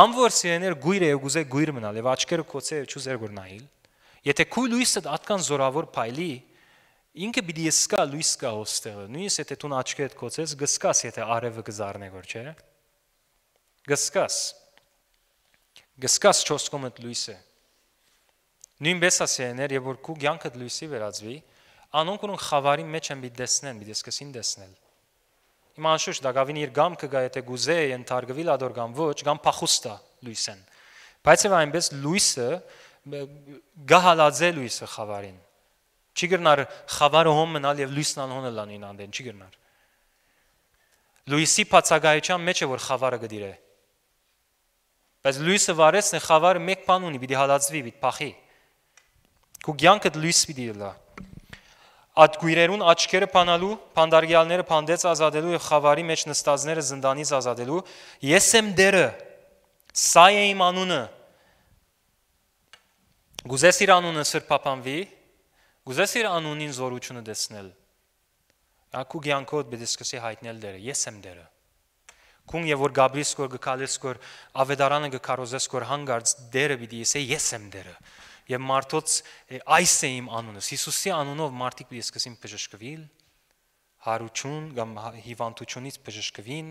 Անոր սիրեներ գույրը եւ ուզե գույր մնալ եւ աչքերը կոցե չուզեր գորնայիլ։ Եթե քու լույսը դատկան զորավոր փայլի, ինքը պիտի սկա լույս կա ոստեղը։ Նույնիսկ եթե տուն աչքերդ կոցես, գսկաս եթե արևը գզառնե գոր, չէ՞։ Գսկաս։ գսկաս Գսկաս 4 կոմդ լույսը։ Նույնպես ասեներ, երբ որ քու ցանկդ լույսի վերածվի, անոնք ունեն խավարի մեջ են պիտի դեսնեն, պիտի սկսին դեսնել։ Իմ անշուշտ դա գավին իր գամքը գա եթե գուզե ենթարկվի լադոր կամ ոչ, կամ փախուստա լույսեն։ Բայց եւ այնպես լույսը գահալաձե լույսը խավարին։ Չի գրնար խավարը հոմ մնալ եւ լույսն անհոնը լանին անդեն, չի գրնար։ Լույսի բացակայության մեջ է որ խավարը գդիրե։ Բայց լույսը վարեցն է խավարը մեկ բան ունի՝ պիտի հալածվի, պիտի փախի։ Քու ցանկդ լույս պիտի լա։ Այդ գույրերուն աչքերը փանալու, փանդարգյալները փանդեց ազատելու եւ խավարի մեջ նստածները զնդանից ազատելու։ Ես եմ դերը։ Սա է իմ անունը։ Գուզես իր անունը սրբապանվի, գուզես իր անունին զորությունը դեսնել։ Ակու ցանկոդ բդիսկսի հայտնել դերը։ Ես եմ դերը։ Քուն եւ որ Գաբրիս կոր գկալես կոր ավետարանը գկարոզես կոր հանգարց դերը պիտի եսե ես եմ դերը։ Եվ մարդոց այս է իմ անունս։ Հիսուսի անունով մարդիկ պիտի սկսին բժշկվել, հարություն կամ հիվանդությունից բժշկվին։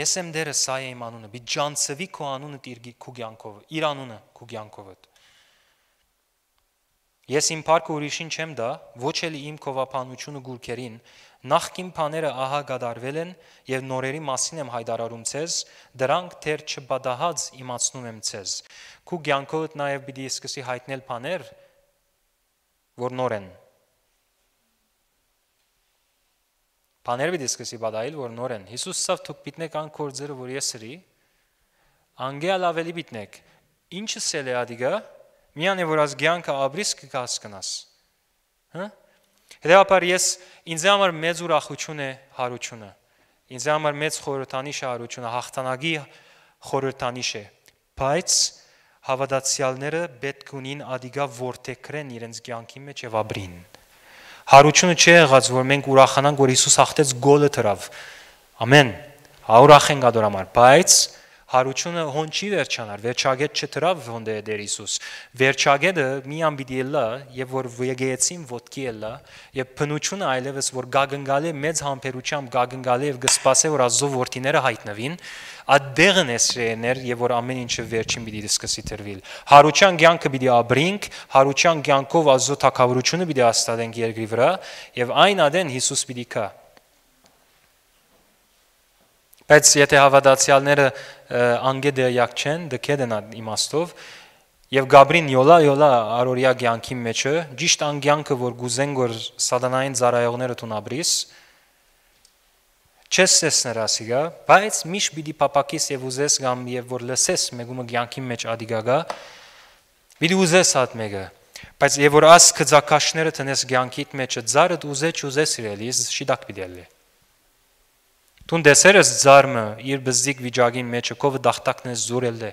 Ես եմ դերը, սա է իմ անունը։ Մի ջանցվի քո անունը իր քու ցանկով, իր անունը քու ցանկովդ։ Ես իմ парքը ուրիշին չեմ դա, ոչ էլ իմ կովապանությունը գուրքերին, Նախքին բաները ահա գդարվել են եւ նորերի մասին եմ հայտարարում ցեզ, դրանք թեր չբադահած իմացնում եմ ցեզ։ Քու ցանկոտ նաեւ պիտի սկսի հայտնել բաներ, որ նոր են։ Բաները պիտի սկսի բադայել, որ նոր են։ Հիսուսով դուք պիտնեք անկոր ձերը, որ ես սրի, անգել ավելի պիտնեք։ Ինչս էլ է ադիգա, միան է որ ազգյանքը աբրիս կհասկանաս։ Հա՞ Հետևաբար ես ինձ համար մեծ ուրախություն է հարությունը։ Ինձ համար մեծ խորհրդանիշ է հարությունը, հաղթանակի խորհրդանիշ է։ Բայց հավատացյալները պետք ունին ադիգա որթեքրեն իրենց կյանքի մեջ եւ ապրին։ Հարությունը չի եղած, որ մենք ուրախանանք, որ Հիսուս հաղթեց գոլը թրավ։ Ամեն։ Հա ուրախ ենք դրա համար, բայց հարությունը հոն չի վերջանար, վերջագետ չտրավ ոնդե դեր Հիսուս։ Վերջագետը միան պիտի լա, եւ որ վեգեցին ոդկի լա, եւ փնությունը այլևս որ գագնգալի մեծ համբերությամբ գագնգալի եւ գսպասե որ ազով որդիները հայտնվին, ադեղն էսրեներ եւ որ ամեն ինչը վերջին պիտի սկսի տրվել։ Հարության ցանկը պիտի աբրինք, հարության ցանկով ազո թակավորությունը պիտի հաստատենք երկրի վրա եւ այն ադեն Հիսուս պիտի կա։ Բայց եթե հավատացյալները անգեդեյակ չեն, դքեր են իմաստով, եւ Գաբրին յոլա յոլա արորիա ցանկի մեջը ճիշտ անգյանքը որ գուզեն որ սատանային ծարայողները տունաբրիս չես սեսներ ասիգա, բայց միշտ պիտի papakis եւ ուզես կամ եւ որ լսես մեգումը ցանկի մեջ ադիգագա, պիտի ուզես հատ մեգը Բայց եւ որ աս կձակաշները տնես ցանկիդ մեջը ծարդ ուզեչ ուզես իրելիս շիդակ պիտի լի։ Տուն դեսերս ձարմը իր բզիկ վիճակի մեջը կովը դախտակն է զուրել է։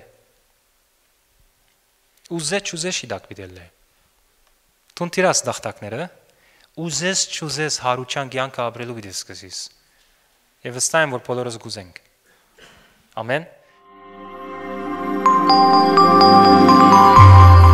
Ուզե չուզես իդակ պիտել է։ Տուն տիրաս դախտակները, ուզես չուզես հարության կյանքը ապրելու պիտի սկսես։ Եվ վստահ եմ, որ բոլորս գուզենք։ Ամեն։ Thank you.